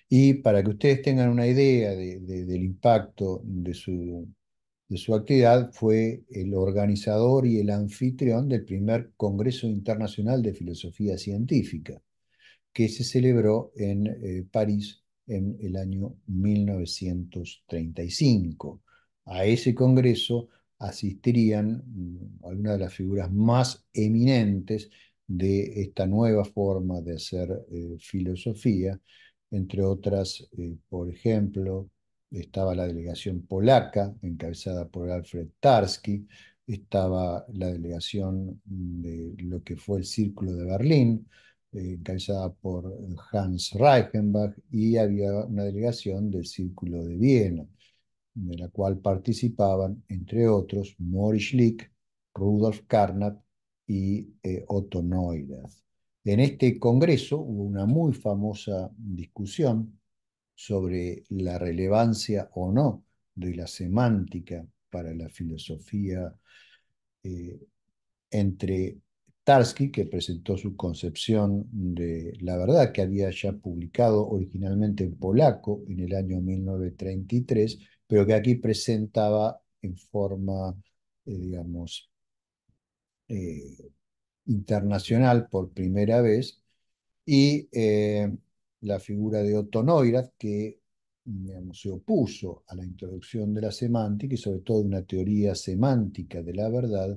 Y para que ustedes tengan una idea del impacto de su, de su actividad, fue el organizador y el anfitrión del primer Congreso Internacional de Filosofía Científica, que se celebró en eh, París en el año 1935. A ese congreso asistirían mm, algunas de las figuras más eminentes de esta nueva forma de hacer eh, filosofía. Entre otras, eh, por ejemplo, estaba la delegación polaca, encabezada por Alfred Tarski, estaba la delegación de lo que fue el Círculo de Berlín, eh, encabezada por Hans Reichenbach, y había una delegación del Círculo de Viena de la cual participaban, entre otros, Moritz Lick, Rudolf Carnap y eh, Otto Neurath. En este congreso hubo una muy famosa discusión sobre la relevancia o no de la semántica para la filosofía eh, entre Tarski, que presentó su concepción de la verdad, que había ya publicado originalmente en polaco en el año 1933, pero que aquí presentaba en forma, eh, digamos, eh, internacional por primera vez, y eh, la figura de Otto Neurath, que digamos, se opuso a la introducción de la semántica y sobre todo una teoría semántica de la verdad,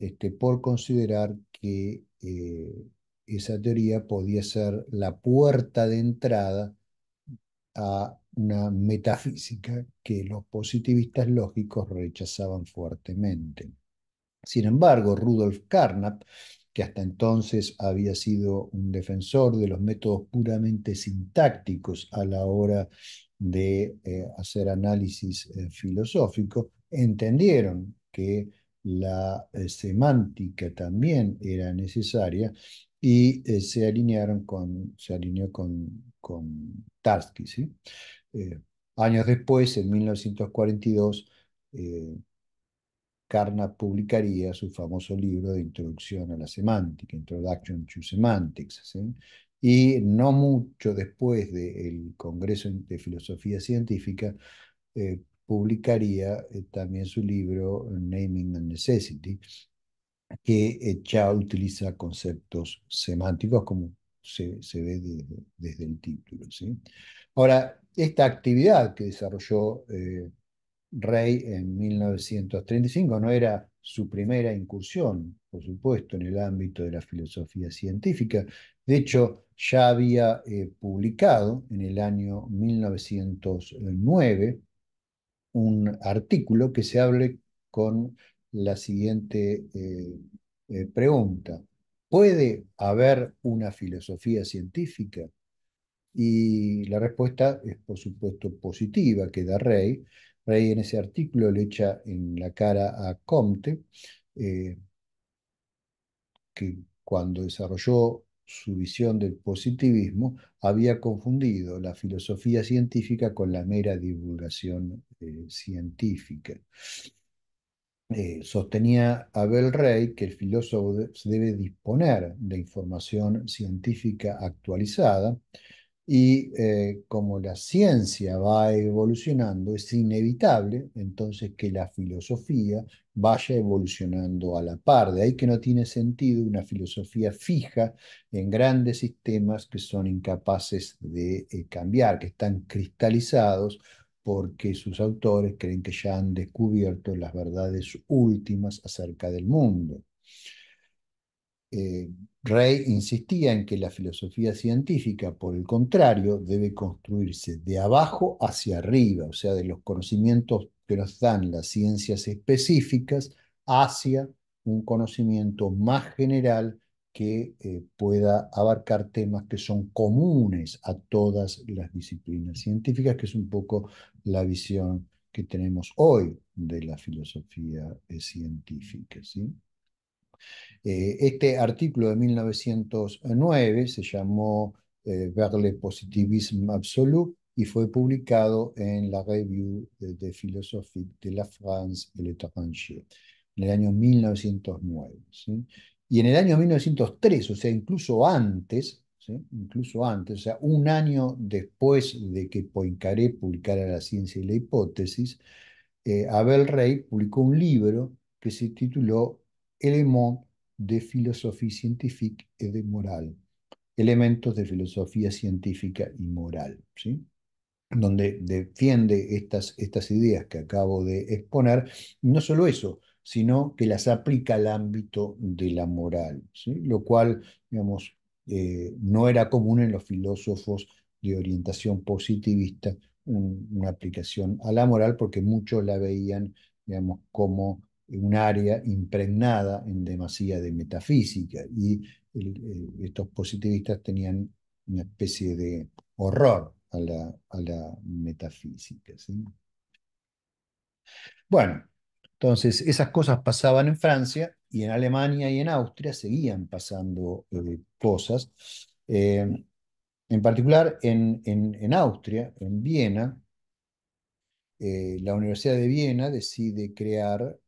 este, por considerar que esa teoría podía ser la puerta de entrada a una metafísica que los positivistas lógicos rechazaban fuertemente. Sin embargo, Rudolf Carnap, que hasta entonces había sido un defensor de los métodos puramente sintácticos a la hora de eh, hacer análisis eh, filosófico, entendieron que la eh, semántica también era necesaria y se alinearon con, se alineó con con Tarski. Eh, años después, en 1942, eh, publicaría su famoso libro de introducción a la semántica, Introduction to Semantics. Y no mucho después del Congreso de Filosofía Científica, eh, publicaría eh, también su libro Naming and Necessity, que ya utiliza conceptos semánticos como se, ve desde, el título. Ahora, esta actividad que desarrolló eh, Rey en 1935 no era su primera incursión, por supuesto, en el ámbito de la filosofía científica. De hecho, ya había eh, publicado en el año 1909 un artículo que se hable con la siguiente eh, eh, pregunta. ¿Puede haber una filosofía científica? Y la respuesta es, por supuesto, positiva, que da Rey. Rey en ese artículo le echa en la cara a Comte, eh, que cuando desarrolló su visión del positivismo, había confundido la filosofía científica con la mera divulgación eh, científica. Eh, sostenía Abel Rey que el filósofo debe disponer de información científica actualizada y eh, como la ciencia va evolucionando, es inevitable entonces que la filosofía vaya evolucionando a la par. De ahí que no tiene sentido una filosofía fija en grandes sistemas que son incapaces de eh, cambiar, que están cristalizados porque sus autores creen que ya han descubierto las verdades últimas acerca del mundo. Eh, Rey insistía en que la filosofía científica, por el contrario, debe construirse de abajo hacia arriba, o sea, de los conocimientos que nos dan las ciencias específicas hacia un conocimiento más general que eh, pueda abarcar temas que son comunes a todas las disciplinas científicas, que es un poco la visión que tenemos hoy de la filosofía eh, científica. Eh, este artículo de 1909 se llamó eh, Verle Positivisme Absolu y fue publicado en la Revue de, philosophie de la France et l'étranger en el año 1909. Y en el año 1903, o sea, incluso antes, incluso antes, o sea, un año después de que Poincaré publicara La ciencia y la hipótesis, eh, Abel Rey publicó un libro que se tituló Elements de philosophie scientifique et de moral. elementos de filosofía científica y moral, ¿sí? donde defiende estas, estas ideas que acabo de exponer, y no solo eso, sino que las aplica al ámbito de la moral, ¿sí? lo cual, digamos, eh, no era común en los filósofos de orientación positivista una aplicación a la moral porque muchos la veían, como un área impregnada en demasía de metafísica y eh, estos positivistas tenían una especie de horror a la, a la metafísica. Bueno, entonces esas cosas pasaban en Francia y en Alemania y en Austria seguían pasando eh, cosas. Eh, en particular en, en, Austria, en Viena, eh, la Universidad de Viena decide crear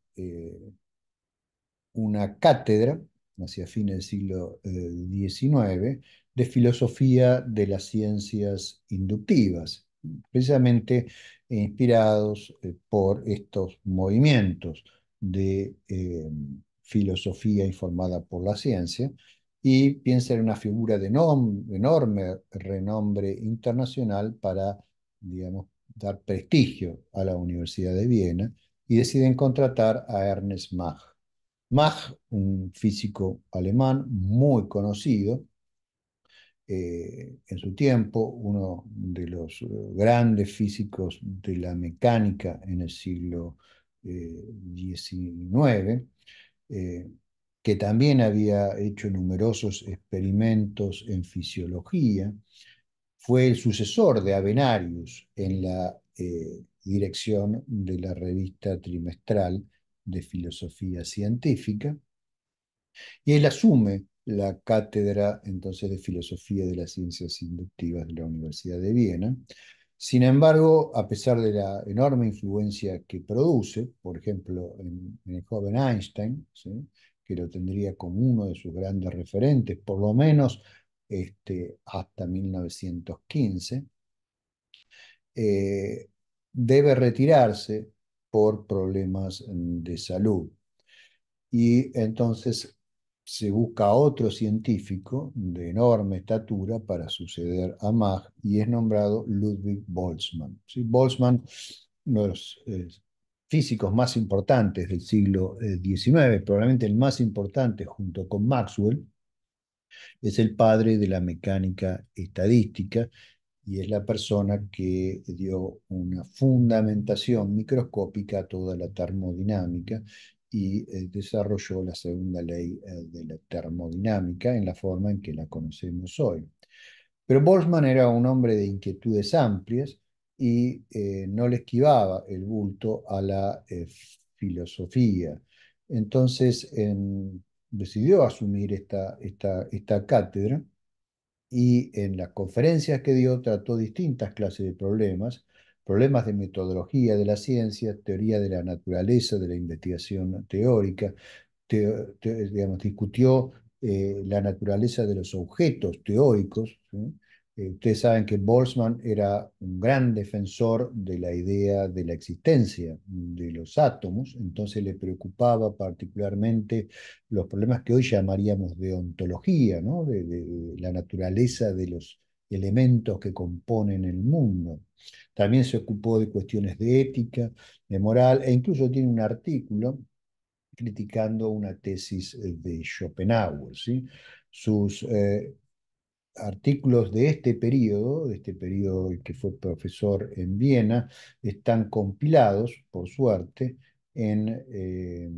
una cátedra hacia fines del siglo XIX de filosofía de las ciencias inductivas, precisamente inspirados por estos movimientos de filosofía informada por la ciencia, y piensa en una figura de enorme renombre internacional para, digamos, dar prestigio a la Universidad de Viena, y deciden contratar a Ernest Mach. Mach, un físico alemán muy conocido, eh, en su tiempo uno de los eh, grandes físicos de la mecánica en el siglo XIX, eh, eh, que también había hecho numerosos experimentos en fisiología, fue el sucesor de Avenarius en la eh, dirección de la revista trimestral de filosofía científica, y él asume la cátedra entonces de filosofía de las ciencias inductivas de la Universidad de Viena, sin embargo, a pesar de la enorme influencia que produce, por ejemplo, en, el joven Einstein, que lo tendría como uno de sus grandes referentes, por lo menos este, hasta 1915, eh, debe retirarse por problemas de salud. Y entonces se busca otro científico de enorme estatura para suceder a Mach y es nombrado Ludwig Boltzmann. Boltzmann, uno de los eh, físicos más importantes del siglo XIX, eh, probablemente el más importante junto con Maxwell, es el padre de la mecánica estadística y es la persona que dio una fundamentación microscópica a toda la termodinámica y desarrolló la segunda ley eh, de la termodinámica en la forma en que la conocemos hoy. Pero Boltzmann era un hombre de inquietudes amplias y eh, no le esquivaba el bulto a la eh, filosofía. Entonces decidió asumir esta, esta cátedra y en las conferencias que dio trató distintas clases de problemas problemas de metodología de la ciencia, teoría de la naturaleza, de la investigación teórica, digamos, discutió eh, la naturaleza de los objetos teóricos. Eh, ustedes saben que Boltzmann era un gran defensor de la idea de la existencia de los átomos, entonces le preocupaba particularmente los problemas que hoy llamaríamos de ontología, ¿no? de la naturaleza de los elementos que componen el mundo. También se ocupó de cuestiones de ética, de moral, e incluso tiene un artículo criticando una tesis eh, de Schopenhauer. Sus eh, artículos de este periodo, de este periodo en que fue profesor en Viena, están compilados, por suerte, en eh,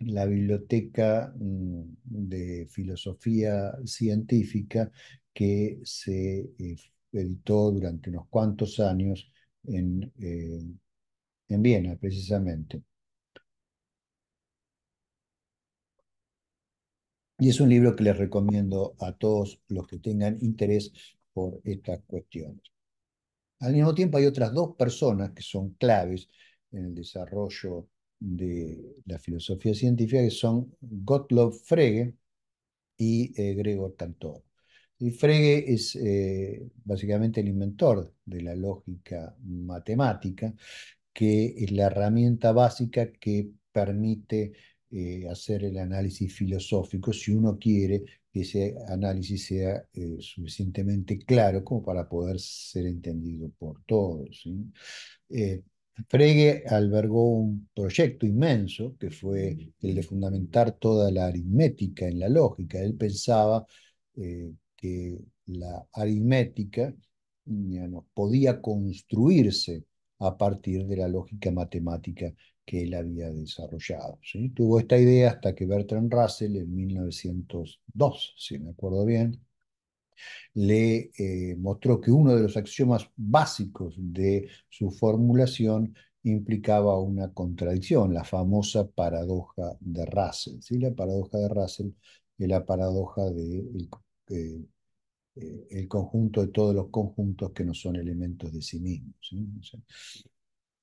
la Biblioteca mm, de Filosofía Científica que se eh, editó durante unos cuantos años eh, en, Viena, precisamente. Y es un libro que les recomiendo a todos los que tengan interés por estas cuestiones. Al mismo tiempo hay otras dos personas que son claves en el desarrollo de la filosofía científica, que son Gottlob Frege y eh, Gregor Cantor. Frege es eh, básicamente el inventor de la lógica matemática, que es la herramienta básica que permite eh, hacer el análisis filosófico, si uno quiere que ese análisis sea eh, suficientemente claro como para poder ser entendido por todos. Frege albergó un proyecto inmenso, que fue el de fundamentar toda la aritmética en la lógica. Él pensaba que la aritmética podía construirse a partir de la lógica matemática que él había desarrollado. Tuvo esta idea hasta que Bertrand Russell en 1902, si me acuerdo bien, le eh, mostró que uno de los axiomas básicos de su formulación implicaba una contradicción, la famosa paradoja de Russell. ¿sí? La paradoja de Russell es la paradoja del de eh, eh, el conjunto de todos los conjuntos que no son elementos de sí mismos.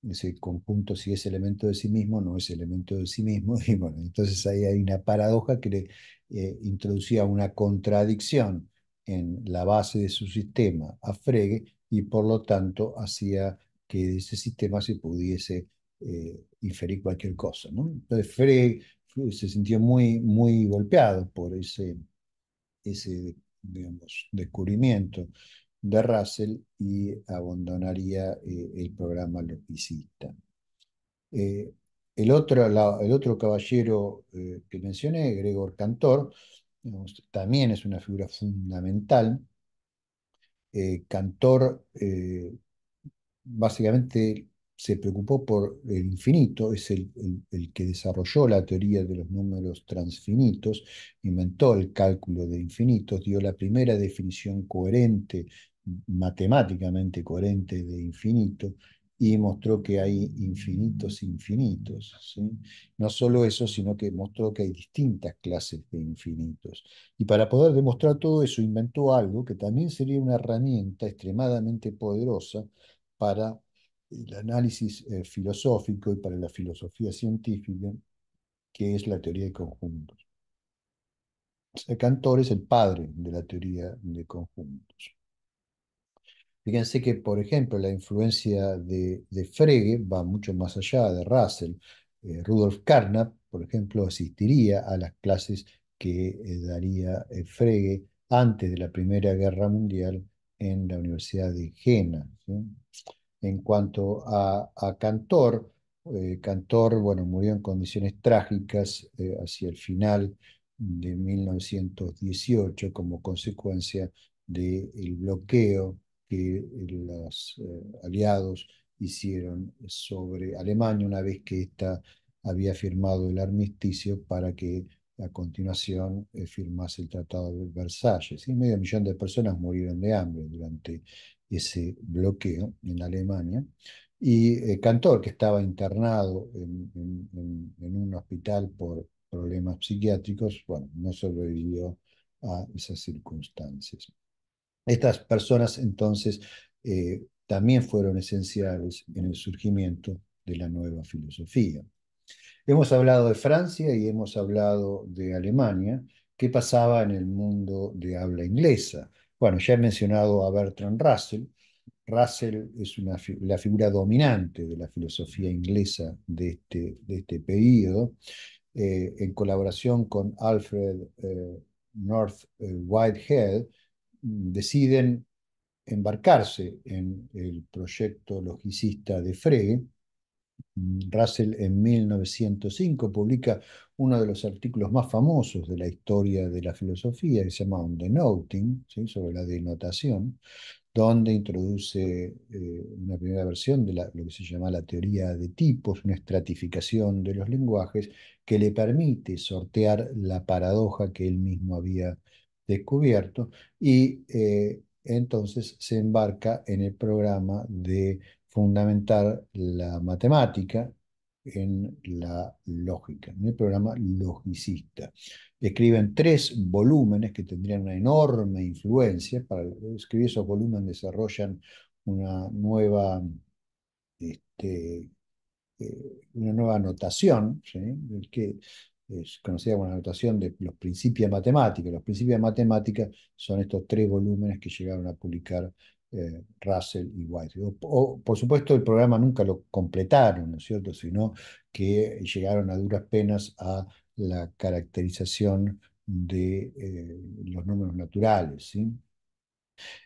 ese conjunto, si es elemento de sí mismo, no es elemento de sí mismo. Y bueno, entonces ahí hay una paradoja que le eh, introducía una contradicción en la base de su sistema a Frege y por lo tanto hacía que de ese sistema se pudiese inferir cualquier cosa. Entonces Frege se sintió muy, muy golpeado por ese ese descubrimiento de Russell y abandonaría eh, el programa lopicista. Eh, el, otro, el otro caballero eh, que mencioné, Gregor Cantor, también es una figura fundamental. Cantor básicamente se preocupó por el infinito, es el, que desarrolló la teoría de los números transfinitos, inventó el cálculo de infinitos, dio la primera definición coherente, matemáticamente coherente de infinito, y mostró que hay infinitos infinitos. No solo eso, sino que mostró que hay distintas clases de infinitos. Y para poder demostrar todo eso, inventó algo que también sería una herramienta extremadamente poderosa para el análisis eh, filosófico y para la filosofía científica, que es la teoría de conjuntos. Cantor es el padre de la teoría de conjuntos. Fíjense que, por ejemplo, la influencia de, Frege va mucho más allá de Russell. Eh, Rudolf Carnap, por ejemplo, asistiría a las clases que eh, daría Frege antes de la Primera Guerra Mundial en la Universidad de Jena en cuanto a, Cantor. Eh, Cantor, bueno, murió en condiciones trágicas eh, hacia el final de 1918 como consecuencia del bloqueo que eh, los aliados hicieron sobre Alemania una vez que ésta había firmado el armisticio para que a continuación firmase el Tratado de Versalles. Y medio millón de personas murieron de hambre durante ese bloqueo en Alemania. Y eh, Cantor, que estaba internado en, un hospital por problemas psiquiátricos, bueno, no sobrevivió a esas circunstancias. Estas personas entonces eh, también fueron esenciales en el surgimiento de la nueva filosofía. Hemos hablado de Francia y hemos hablado de Alemania, qué pasaba en el mundo de habla inglesa. Bueno, ya he mencionado a Bertrand Russell. Russell es la figura dominante de la filosofía inglesa de este, de este periodo. Eh, en colaboración con Alfred eh, North eh, Whitehead, deciden embarcarse en el proyecto logicista de Frege, Russell en 1905 publica uno de los artículos más famosos de la historia de la filosofía, que se llama On Denoting, sobre la denotación, donde introduce eh, una primera versión de lo que se llama la teoría de tipos, una estratificación de los lenguajes que le permite sortear la paradoja que él mismo había descubierto y eh, entonces se embarca en el programa de fundamentar la matemática en la lógica, en el programa logicista. Escriben tres volúmenes que tendrían una enorme influencia. Para escribir esos volúmenes desarrollan una nueva, este, eh, una nueva anotación, que es conocida como la notación de los principios de Los principios de son estos tres volúmenes que llegaron a publicar eh, Russell y White. por supuesto, el programa nunca lo completaron, ¿no es cierto?, sino que llegaron a duras penas a la caracterización de eh, los números naturales.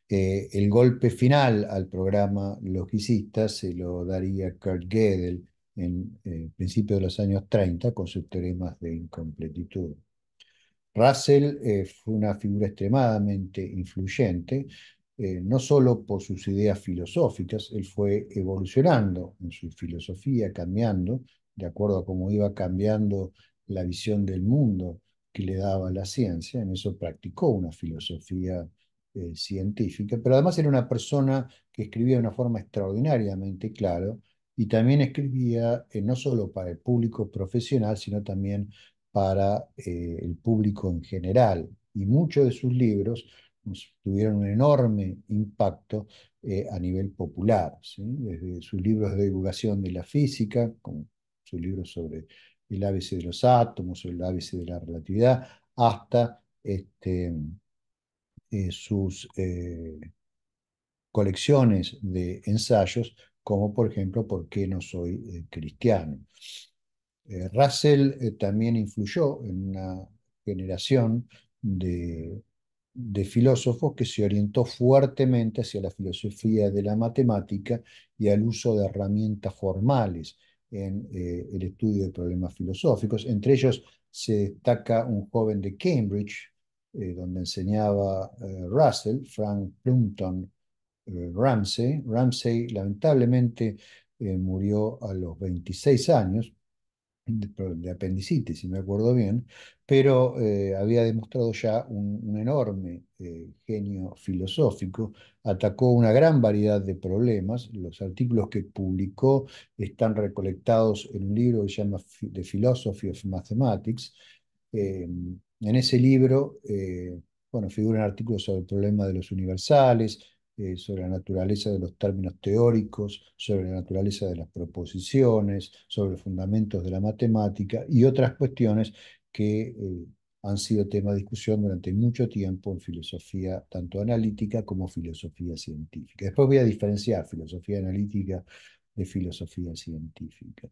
Eh, el golpe final al programa Logicista se lo daría Kurt Gödel en principios de los años 30 con sus teoremas de incompletitud. Russell fue una figura extremadamente influyente eh, no solo por sus ideas filosóficas, él fue evolucionando en su filosofía, cambiando, de acuerdo a cómo iba cambiando la visión del mundo que le daba la ciencia, en eso practicó una filosofía eh, científica, pero además era una persona que escribía de una forma extraordinariamente clara y también escribía eh, no solo para el público profesional, sino también para el público en general. Y muchos de sus libros tuvieron un enorme impacto eh, a nivel popular, desde sus libros de divulgación de la física, como su libro sobre el ABC de los átomos, el ABC de la relatividad, hasta este, eh, sus eh, colecciones de ensayos, como por ejemplo, ¿Por qué no soy cristiano? Russell también influyó en una generación de de filósofos que se orientó fuertemente hacia la filosofía de la matemática y al uso de herramientas formales en eh, el estudio de problemas filosóficos. Entre ellos se destaca un joven de Cambridge, eh, donde enseñaba eh, Russell, Frank Plumpton Ramsey. Ramsey lamentablemente murió a los 26 años, de apendicitis, si me acuerdo bien, pero eh, había demostrado ya un, enorme eh, genio filosófico, atacó una gran variedad de problemas, los artículos que publicó están recolectados en un libro que se llama The Philosophy of Mathematics. Eh, en ese libro, bueno, figuran artículos sobre el problema de los universales, eh, sobre la naturaleza de los términos teóricos, sobre la naturaleza de las proposiciones, sobre los fundamentos de la matemática y otras cuestiones que eh, han sido tema de discusión durante mucho tiempo en filosofía tanto analítica como filosofía científica. Después voy a diferenciar filosofía analítica de filosofía científica.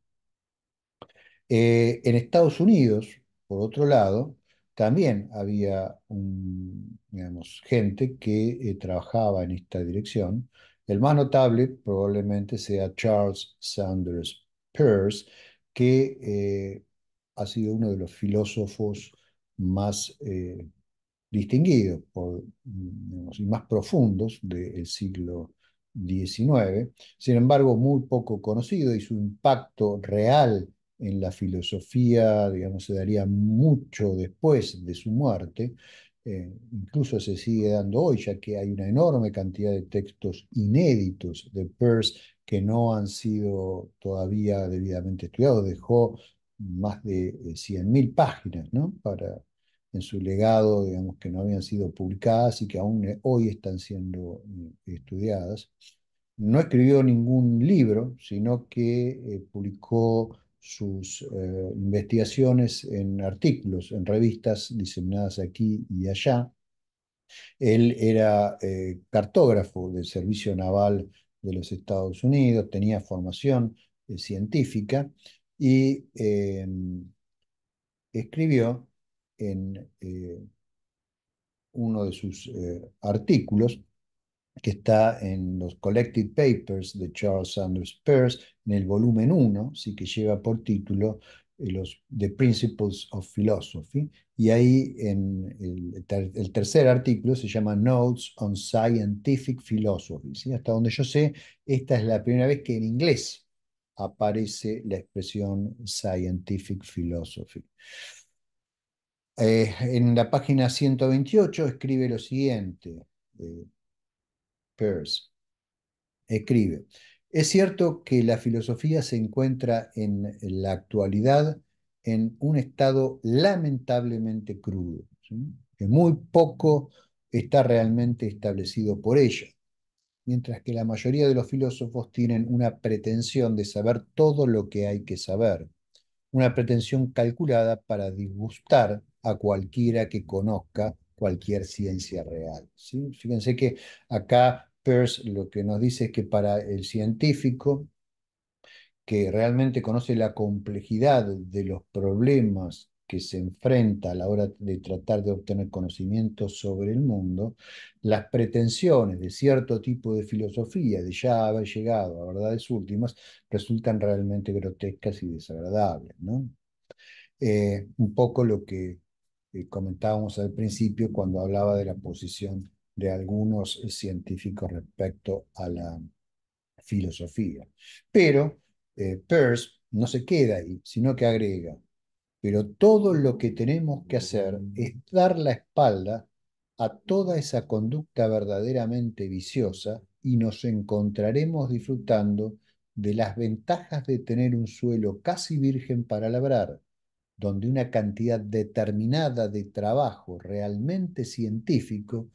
Eh, en Estados Unidos, por otro lado, también había digamos, gente que eh, trabajaba en esta dirección. El más notable probablemente sea Charles Sanders Peirce, que eh, ha sido uno de los filósofos más eh, distinguidos por, y más profundos del siglo XIX. Sin embargo, muy poco conocido y su impacto real en la filosofía, digamos, se daría mucho después de su muerte, eh, incluso se sigue dando hoy, ya que hay una enorme cantidad de textos inéditos de Peirce que no han sido todavía debidamente estudiados. Dejó más de 100.000 eh, páginas ¿no? Para, en su legado, digamos, que no habían sido publicadas y que aún eh, hoy están siendo estudiadas. No escribió ningún libro, sino que publicó sus eh, investigaciones en artículos, en revistas diseminadas aquí y allá. Él era eh, cartógrafo del Servicio Naval de los Estados Unidos, tenía formación eh, científica y em, escribió en uno de sus artículos que está en los Collected Papers de Charles Sanders Peirce, en el volumen 1, sí, que lleva por título eh, los, The Principles of Philosophy, y ahí en el, tercer artículo se llama Notes on Scientific Philosophy. ¿sí? Hasta donde yo sé, esta es la primera vez que en inglés aparece la expresión Scientific Philosophy. Eh, en la página 128 escribe lo siguiente. Eh, Escribe, es cierto que la filosofía se encuentra en la actualidad en un estado lamentablemente crudo, que muy poco está realmente establecido por ella, mientras que la mayoría de los filósofos tienen una pretensión de saber todo lo que hay que saber, una pretensión calculada para disgustar a cualquiera que conozca cualquier ciencia real. Fíjense que acá Peirce lo que nos dice es que para el científico que realmente conoce la complejidad de los problemas que se enfrenta a la hora de tratar de obtener conocimiento sobre el mundo, las pretensiones de cierto tipo de filosofía, de ya haber llegado a verdades últimas, resultan realmente grotescas y desagradables. ¿no? Eh, un poco lo que eh, comentábamos al principio cuando hablaba de la posición de algunos científicos respecto a la filosofía. Pero eh, Peirce no se queda ahí, sino que agrega, pero todo lo que tenemos que hacer es dar la espalda a toda esa conducta verdaderamente viciosa y nos encontraremos disfrutando de las ventajas de tener un suelo casi virgen para labrar, donde una cantidad determinada de trabajo realmente científico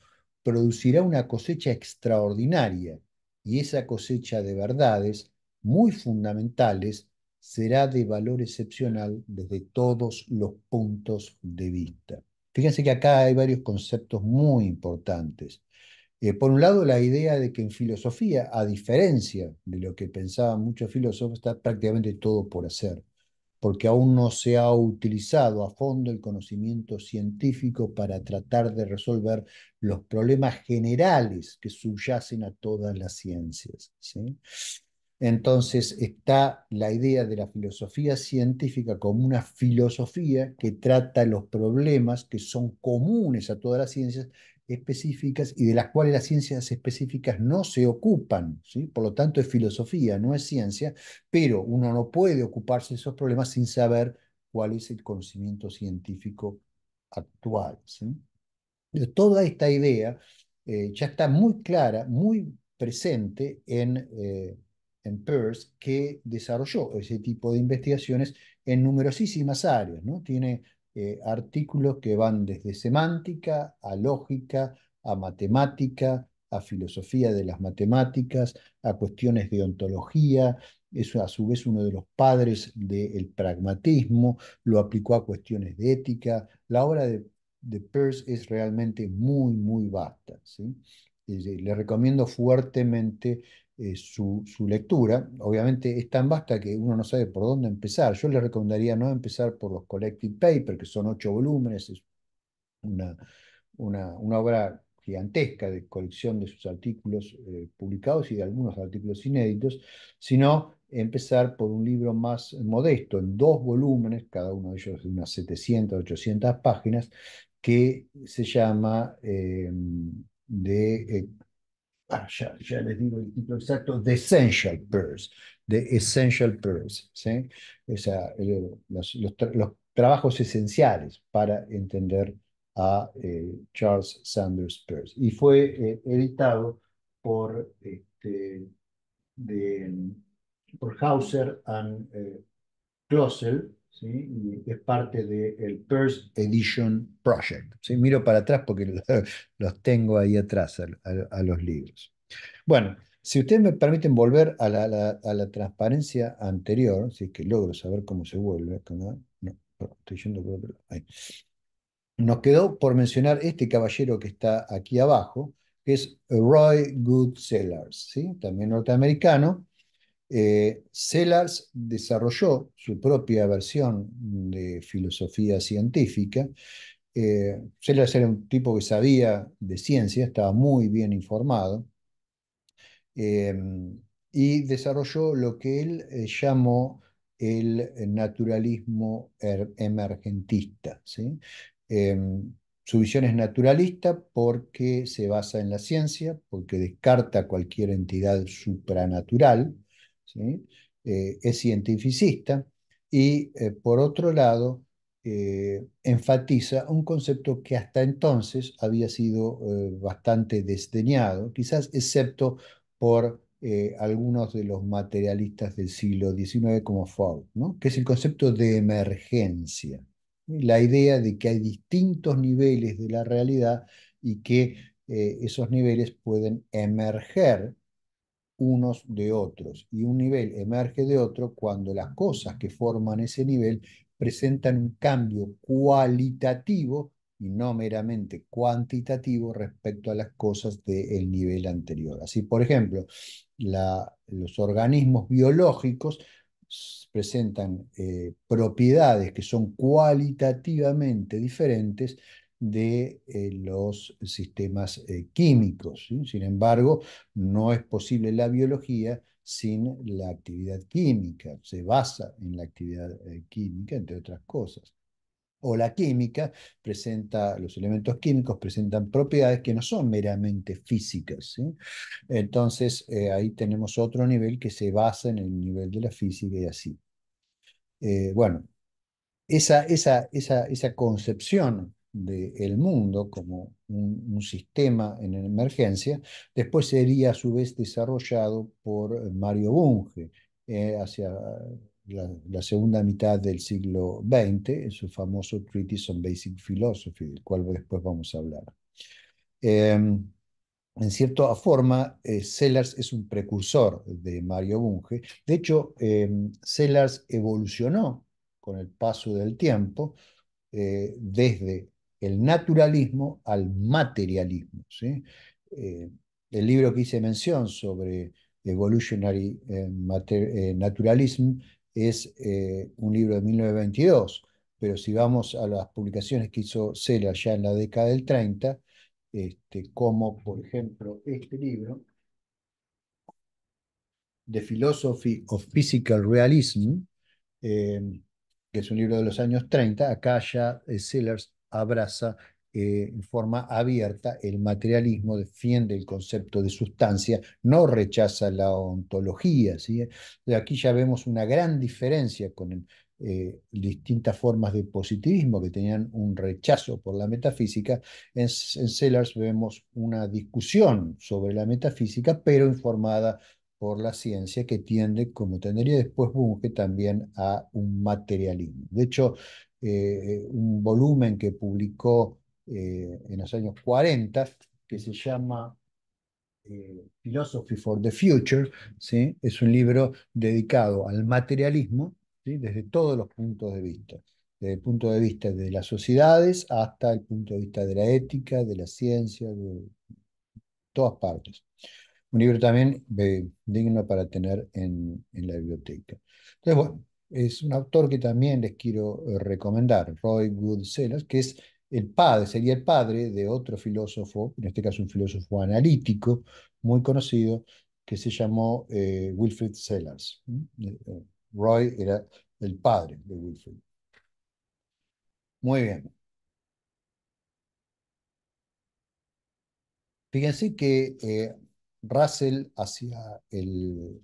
producirá una cosecha extraordinaria y esa cosecha de verdades muy fundamentales será de valor excepcional desde todos los puntos de vista. Fíjense que acá hay varios conceptos muy importantes. Eh, por un lado, la idea de que en filosofía, a diferencia de lo que pensaban muchos filósofos, está prácticamente todo por hacer porque aún no se ha utilizado a fondo el conocimiento científico para tratar de resolver los problemas generales que subyacen a todas las ciencias. Entonces está la idea de la filosofía científica como una filosofía que trata los problemas que son comunes a todas las ciencias específicas y de las cuales las ciencias específicas no se ocupan. ¿sí? Por lo tanto, es filosofía, no es ciencia, pero uno no puede ocuparse de esos problemas sin saber cuál es el conocimiento científico actual. toda esta idea eh, ya está muy clara, muy presente en, eh, en Peirce, que desarrolló ese tipo de investigaciones en numerosísimas áreas. ¿no? Tiene eh, artículos que van desde semántica a lógica, a matemática, a filosofía de las matemáticas, a cuestiones de ontología, es a su vez uno de los padres del pragmatismo, lo aplicó a cuestiones de ética. La obra de, de Peirce es realmente muy, muy vasta. ¿sí? Eh, le recomiendo fuertemente eh, su, lectura. Obviamente es tan vasta que uno no sabe por dónde empezar. Yo le recomendaría no empezar por los Collected Papers, que son ocho volúmenes, es una, una, una obra gigantesca de colección de sus artículos eh, publicados y de algunos artículos inéditos, sino empezar por un libro más modesto, en dos volúmenes, cada uno de ellos de unas 700, 800 páginas, que se llama eh, de Ah, ya, les digo el título exacto, The Essential Pearls, The Essential o sea, los, trabajos esenciales para entender a eh, Charles Sanders Peirce. Y fue eh, editado por, este, por Hauser and eh, Closel y es parte del de First Edition Project. ¿sí? Miro para atrás porque los tengo ahí atrás, a, los libros. Bueno, si ustedes me permiten volver a la, a la, transparencia anterior, si es que logro saber cómo se vuelve, ¿no? estoy Nos quedó por mencionar este caballero que está aquí abajo, que es Roy Goodsellers, ¿sí? también norteamericano, eh, Sellars desarrolló su propia versión de filosofía científica. Eh, Sellars era un tipo que sabía de ciencia, estaba muy bien informado, eh, y desarrolló lo que él eh, llamó el naturalismo er-, emergentista. Eh, su visión es naturalista porque se basa en la ciencia, porque descarta cualquier entidad supranatural, eh, es cientificista y, eh, por otro lado, eh, enfatiza un concepto que hasta entonces había sido bastante desdeñado, quizás excepto por algunos de los materialistas del siglo XIX como Foucault, que es el concepto de emergencia, la idea de que hay distintos niveles de la realidad y que esos niveles pueden emerger unos de otros y un nivel emerge de otro cuando las cosas que forman ese nivel presentan un cambio cualitativo y no meramente cuantitativo respecto a las cosas del nivel anterior. Así, por ejemplo, los organismos biológicos presentan eh, propiedades que son cualitativamente diferentes de eh, los sistemas eh, químicos. Sin embargo, no es posible la biología sin la actividad química, se basa en la actividad eh, química, entre otras cosas. O la química presenta, los elementos químicos presentan propiedades que no son meramente físicas. Entonces, ahí tenemos otro nivel que se basa en el nivel de la física y así. bueno, esa, esa, esa, esa concepción del mundo como un, sistema en emergencia, después sería a su vez desarrollado por Mario Bunge eh, hacia la, segunda mitad del siglo XX, en su famoso Treatise on Basic Philosophy, del cual después vamos a hablar. Em, en cierta forma, eh, Sellers es un precursor de Mario Bunge. De hecho, em, Sellars evolucionó con el paso del tiempo eh, desde el naturalismo al materialismo. Eh, el libro que hice mención sobre Evolutionary eh, eh, Naturalism es un libro de 1922, pero si vamos a las publicaciones que hizo Seller ya en la década del 30, este, como por ejemplo este libro, The Philosophy of Physical Realism, que es un libro de los años 30, acá ya Sellers abraza eh, en forma abierta el materialismo, defiende el concepto de sustancia, no rechaza la ontología. ¿sí? Aquí ya vemos una gran diferencia con eh, distintas formas de positivismo que tenían un rechazo por la metafísica, en, en Sellers vemos una discusión sobre la metafísica, pero informada por la ciencia que tiende, como tendría después Bunge, también a un materialismo. De hecho, eh, eh, un volumen que publicó eh, en los años 40 que se llama Philosophy for the Future. ¿sí? Es un libro dedicado al materialismo ¿sí? desde todos los puntos de vista, desde el punto de vista de las sociedades hasta el punto de vista de la ética, de la ciencia, de todas partes. Un libro también digno para tener en, en la biblioteca. Entonces, bueno, es un autor que también les quiero eh, recomendar, Roy Wood Sellers, que es el padre, sería el padre de otro filósofo, en este caso un filósofo analítico muy conocido, que se llamó eh, Wilfred Sellers. Eh, Roy era el padre de Wilfred. Muy bien. Fíjense que Russell hacía el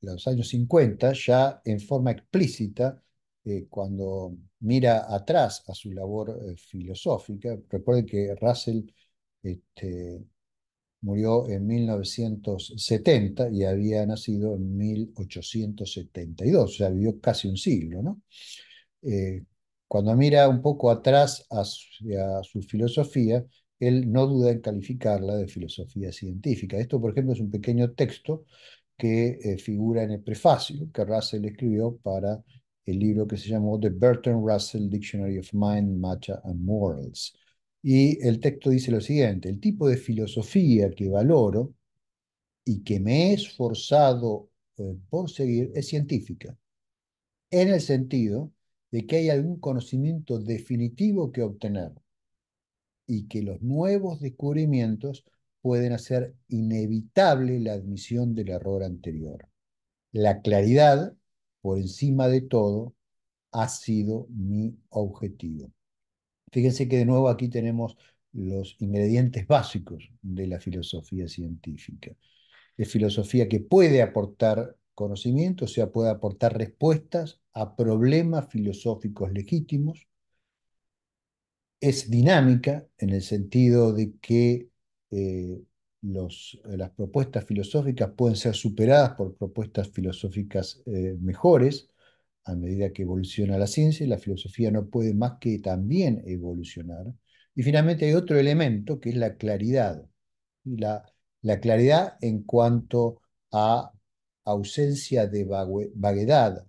los años 50, ya en forma explícita, eh, cuando mira atrás a su labor eh, filosófica. Recuerden que Russell este, murió en 1970 y había nacido en 1872, o sea, vivió casi un siglo, ¿no? Eh, cuando mira un poco atrás a su filosofía, él no duda en calificarla de filosofía científica. Esto, por ejemplo, es un pequeño texto que eh, figura en el prefacio que Russell escribió para el libro que se llamó The Burton Russell Dictionary of Mind, Matcha and Morals. Y el texto dice lo siguiente, el tipo de filosofía que valoro y que me he esforzado eh, por seguir es científica, en el sentido de que hay algún conocimiento definitivo que obtener y que los nuevos descubrimientos pueden hacer inevitable la admisión del error anterior. La claridad, por encima de todo, ha sido mi objetivo. Fíjense que de nuevo aquí tenemos los ingredientes básicos de la filosofía científica. Es filosofía que puede aportar conocimiento, o sea, puede aportar respuestas a problemas filosóficos legítimos. Es dinámica en el sentido de que eh, eh, las propuestas filosóficas pueden ser superadas por propuestas filosóficas eh, mejores a medida que evoluciona la ciencia y la filosofía no puede más que también evolucionar. Y finalmente hay otro elemento que es la claridad. Y la, la claridad en cuanto a ausencia de vaguedad,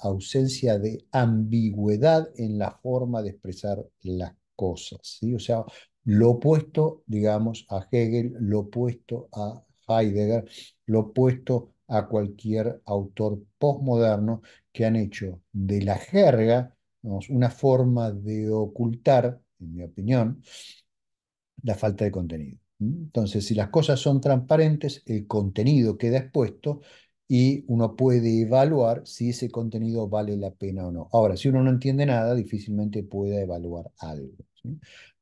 ausencia de ambigüedad en la forma de expresar las cosas. ¿sí? O sea, lo opuesto, digamos, a Hegel, lo opuesto a Heidegger, lo opuesto a cualquier autor postmoderno que han hecho de la jerga una forma de ocultar, en mi opinión, la falta de contenido. Entonces, si las cosas son transparentes, el contenido queda expuesto y uno puede evaluar si ese contenido vale la pena o no. Ahora, si uno no entiende nada, difícilmente pueda evaluar algo.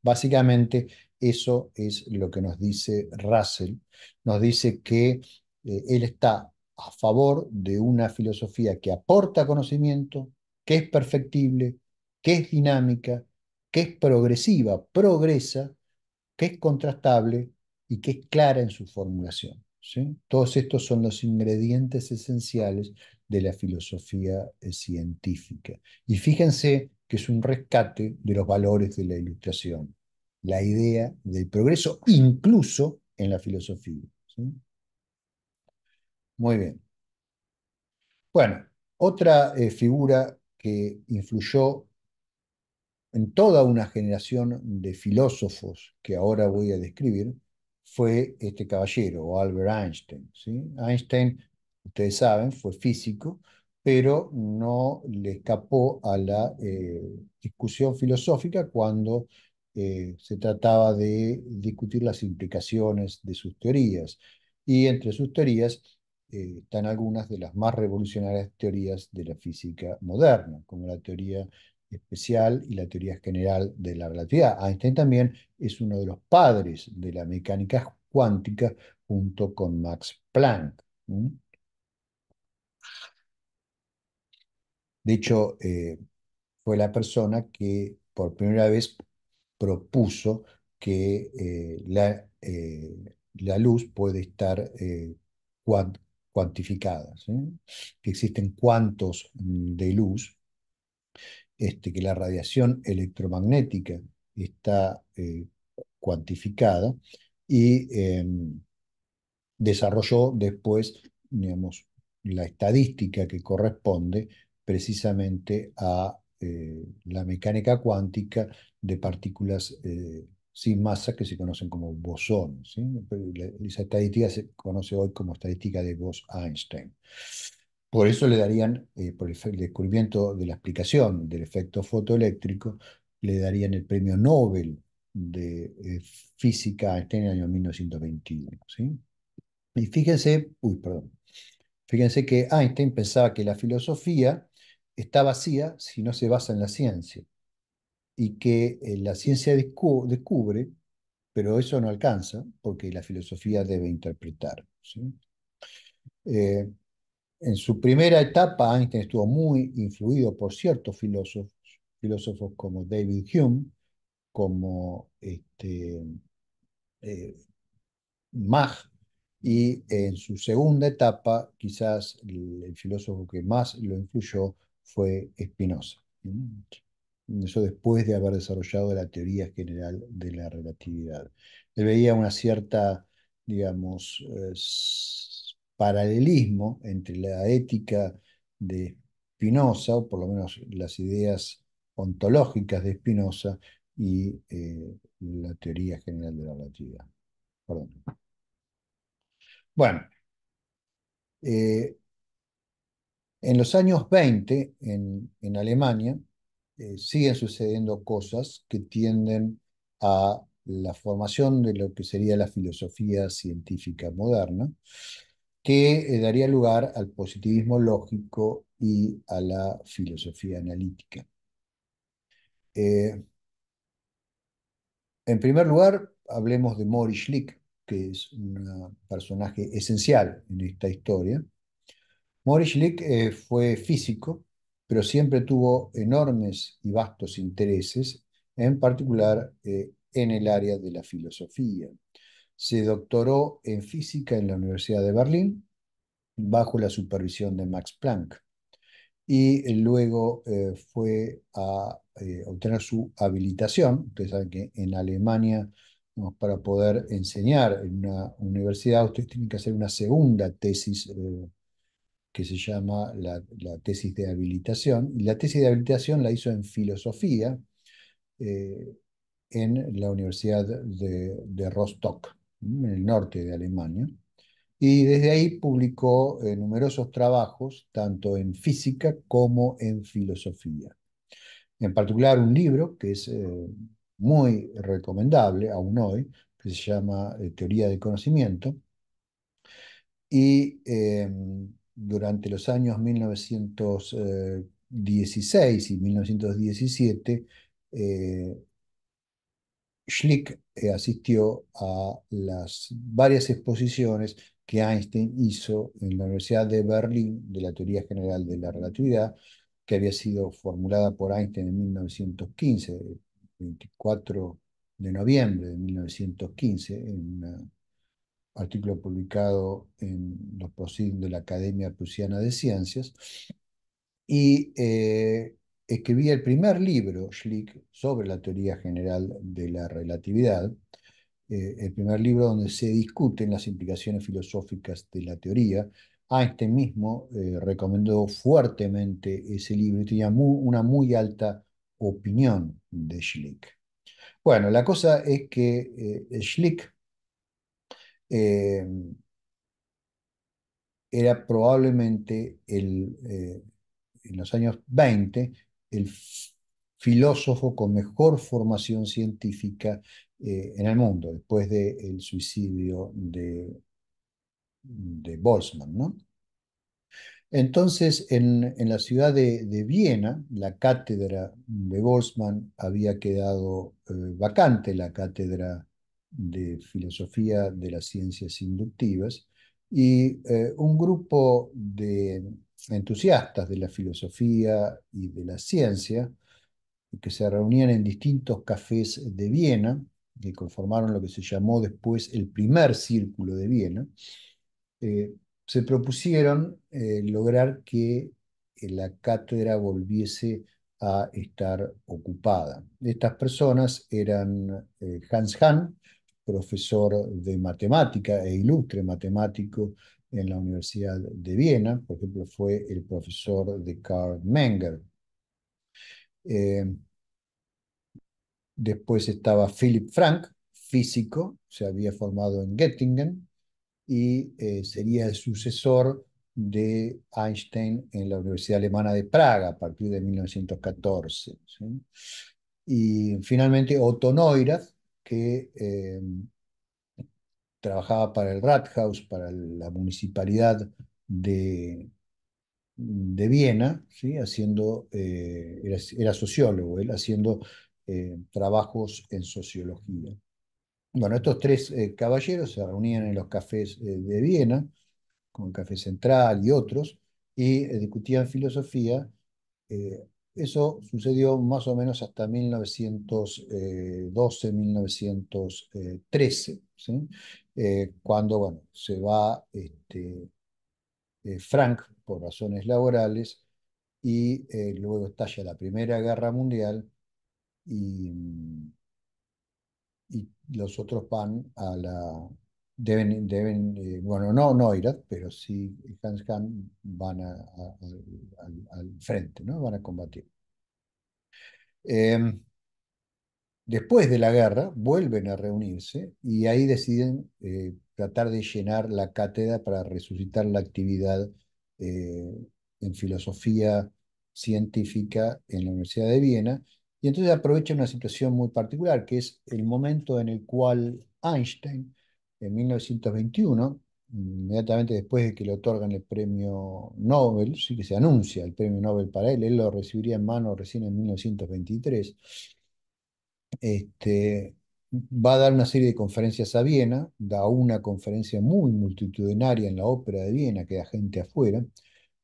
Básicamente, eso es lo que nos dice Russell. Nos dice que eh, él está a favor de una filosofía que aporta conocimiento, que es perfectible, que es dinámica, que es progresiva, progresa, que es contrastable y que es clara en su formulación. Todos estos son los ingredientes esenciales de la filosofía eh, científica. Y fíjense que es un rescate de los valores de la ilustración, la idea del progreso, incluso en la filosofía. Muy bien. Bueno, otra eh, figura que influyó en toda una generación de filósofos que ahora voy a describir fue este caballero, Albert Einstein. Einstein, ustedes saben, fue físico, pero no le escapó a la eh, discusión filosófica cuando eh, se trataba de discutir las implicaciones de sus teorías. Y entre sus teorías eh, están algunas de las más revolucionarias teorías de la física moderna, como la teoría especial y la teoría general de la relatividad. Einstein también es uno de los padres de la mecánica cuántica junto con Max Planck. De hecho, eh, fue la persona que por primera vez propuso que eh, eh, la, luz puede estar cuantificada, que existen cuantos de luz, este, que la radiación electromagnética está cuantificada y em, desarrolló después, la estadística que corresponde precisamente a eh, la mecánica cuántica de partículas eh, sin masa que se conocen como bosones. Esa estadística se conoce hoy como estadística de Bose-Einstein. Por eso le darían, eh, por el descubrimiento de la explicación del efecto fotoeléctrico, le darían el premio Nobel de física a Einstein en el año 1921. Y fíjense, uy, perdón, fíjense que Einstein pensaba que la filosofía está vacía si no se basa en la ciencia y que eh, la ciencia descubre, pero eso no alcanza porque la filosofía debe interpretar. Eh, en su primera etapa, Einstein estuvo muy influido por ciertos filósofos, filósofos como David Hume, como este, eh, Mach, y en su segunda etapa, quizás el filósofo que más lo influyó fue Spinoza. Eso después de haber desarrollado la teoría general de la relatividad. Él veía una cierta, digamos, eh, paralelismo entre la ética de Spinoza, o por lo menos las ideas ontológicas de Spinoza, y eh, la teoría general de la relatividad. Bueno, eh, en los años 20, en, Alemania, eh, siguen sucediendo cosas que tienden a la formación de lo que sería la filosofía científica moderna, que eh, daría lugar al positivismo lógico y a la filosofía analítica. Eh, en primer lugar, hablemos de Mori Schlick, que es un personaje esencial en esta historia, Moritz Schlick eh, fue físico, pero siempre tuvo enormes y vastos intereses, en particular eh, en el área de la filosofía. Se doctoró en física en la Universidad de Berlín bajo la supervisión de Max Planck y eh, luego fue a obtener su habilitación. Ustedes saben que en Alemania, para poder enseñar en una universidad, ustedes tienen que hacer una segunda tesis eh, que se llama la, tesis de habilitación. Y la tesis de habilitación la hizo en filosofía eh, en la Universidad de, Rostock, en el norte de Alemania. Y desde ahí publicó eh, numerosos trabajos, tanto en física como en filosofía. En particular un libro que es eh, muy recomendable aún hoy, que se llama Teoría del Conocimiento. Y em, durante los años 1916 y 1917, eh, Schlick eh, asistió a las varias exposiciones que Einstein hizo en la Universidad de Berlín de la teoría general de la relatividad, que había sido formulada por Einstein en 1915, 24 de noviembre de 1915, en artículo publicado en los Proceedings de la Academia Prusiana de Ciencias, y eh, escribía el primer libro, Schlick, sobre la teoría general de la relatividad, eh, el primer libro donde se discuten las implicaciones filosóficas de la teoría. A este mismo eh, recomendó fuertemente ese libro y tenía una muy alta opinión de Schlick. Bueno, la cosa es que Schlick Em, era probablemente el, eh, en los años 20 el filósofo con mejor formación científica eh, en el mundo, después del suicidio de, de Boltzmann. ¿no? Entonces, en, la ciudad de, Viena, la cátedra de Boltzmann había quedado eh, vacante, la cátedra de filosofía de las ciencias inductivas y eh, un grupo de entusiastas de la filosofía y de la ciencia que se reunían en distintos cafés de Viena, que conformaron lo que se llamó después el primer círculo de Viena, eh, se propusieron eh, lograr que la cátedra volviese a estar ocupada. Estas personas eran Hans Hahn, profesor de matemática e ilustre matemático en la Universidad de Viena, por ejemplo, fue el profesor de Karl Menger. Eh, después estaba Philip Frank, físico, se había formado en Göttingen y eh, sería el sucesor de Einstein en la Universidad Alemana de Praga a partir de 1914. Y finalmente Otto Neurath, Em, trabajaba para el Rathaus, para la municipalidad de, de Viena, ¿sí? haciendo, eh, era, sociólogo, él haciendo eh, trabajos en sociología. Bueno, estos tres eh, caballeros se reunían en los cafés de Viena, con el Café Central y otros, y discutían filosofía eso sucedió más o menos hasta 1912, 1913, eh, cuando bueno, se va este, eh, Frank por razones laborales y eh, luego estalla la Primera Guerra Mundial y los otros van a la, deben, eh, bueno, no, no pero sí Hans Kahn van al, frente, ¿no? van a combatir. Em, después de la guerra vuelven a reunirse y ahí deciden eh, tratar de llenar la cátedra para resucitar la actividad eh, en filosofía científica en la Universidad de Viena. Y entonces aprovechan una situación muy particular, que es el momento en el cual Einstein en 1921, inmediatamente después de que le otorgan el premio Nobel, sí que se anuncia el premio Nobel para él, él lo recibiría en mano recién en 1923, este, va a dar una serie de conferencias a Viena, da una conferencia muy multitudinaria en la Ópera de Viena, que da gente afuera,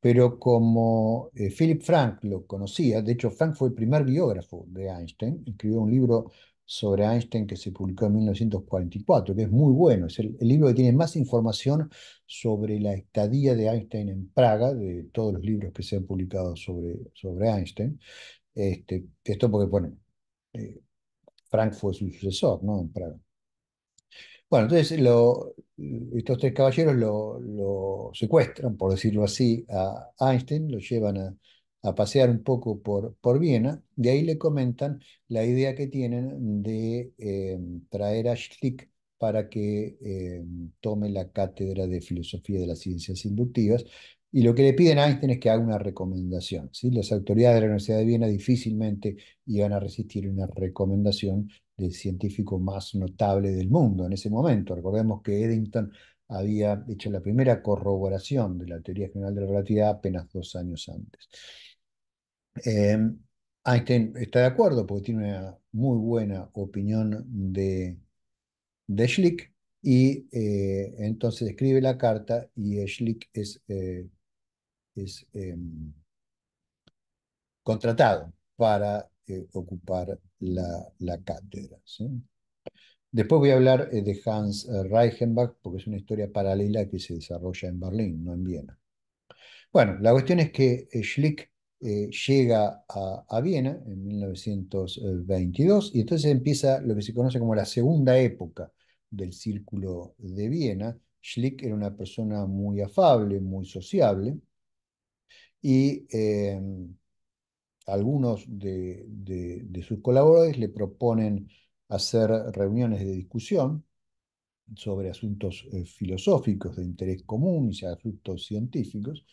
pero como eh, Philip Frank lo conocía, de hecho Frank fue el primer biógrafo de Einstein, escribió un libro sobre Einstein que se publicó en 1944, que es muy bueno, es el, libro que tiene más información sobre la estadía de Einstein en Praga, de todos los libros que se han publicado sobre, sobre Einstein. Este, esto porque, bueno, eh, Frank fue su sucesor, ¿no? En Praga. Bueno, entonces lo, estos tres caballeros lo, secuestran, por decirlo así, a Einstein, lo llevan a, a pasear un poco por, por Viena, de ahí le comentan la idea que tienen de em, traer a Schlick para que em, tome la cátedra de filosofía de las ciencias inductivas. Y lo que le piden a Einstein es que haga una recomendación. ¿sí? Las autoridades de la Universidad de Viena difícilmente iban a resistir una recomendación del científico más notable del mundo en ese momento. Recordemos que Eddington había hecho la primera corroboración de la teoría general de la relatividad apenas dos años antes. Em, Einstein está de acuerdo porque tiene una muy buena opinión de, Schlick y eh, entonces escribe la carta y Schlick es, eh, es em, contratado para eh, ocupar la, cátedra. Después voy a hablar de Hans Reichenbach, porque es una historia paralela que se desarrolla en Berlín, no en Viena. Bueno, la cuestión es que Schlick eh, llega a, Viena en 1922 y entonces empieza lo que se conoce como la segunda época del Círculo de Viena. Schlick era una persona muy afable, muy sociable y em, algunos de, sus colaboradores le proponen hacer reuniones de discusión sobre asuntos eh, filosóficos de interés común y asuntos científicos.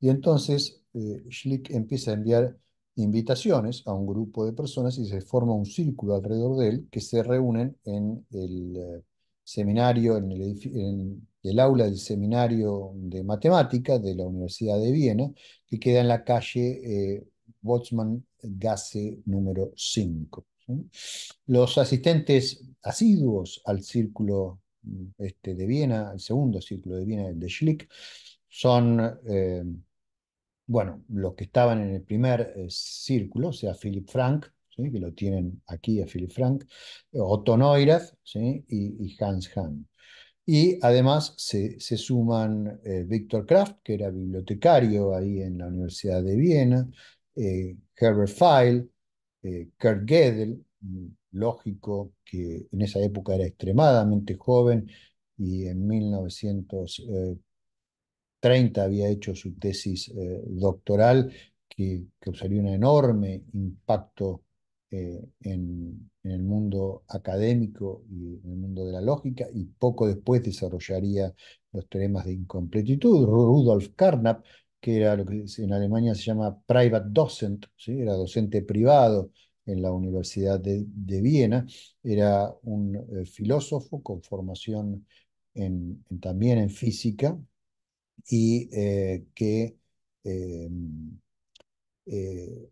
Y entonces eh, Schlick empieza a enviar invitaciones a un grupo de personas y se forma un círculo alrededor de él que se reúnen en el eh, seminario, en el, en el aula del seminario de matemática de la Universidad de Viena, que queda en la calle eh, Gasse número 5. Los asistentes asiduos al círculo mm, este, de Viena, al segundo círculo de Viena, el de Schlick, son... Eh, bueno, los que estaban en el primer eh, círculo, o sea, Philip Frank, que lo tienen aquí a Philip Frank, Otto Neurath ¿sí? y, Hans Hahn. Y además se, suman eh, Victor Kraft, que era bibliotecario ahí en la Universidad de Viena, eh, Herbert Feil, Kurt Gödel, lógico que en esa época era extremadamente joven y en 1900... 30 había hecho su tesis eh, doctoral, que causaría un enorme impacto eh, en, el mundo académico y en el mundo de la lógica, y poco después desarrollaría los teoremas de incompletitud. Rudolf Carnap, que era lo que en Alemania se llama private docent, era docente privado en la Universidad de, Viena, era un eh, filósofo con formación también en física, y eh, que em, eh,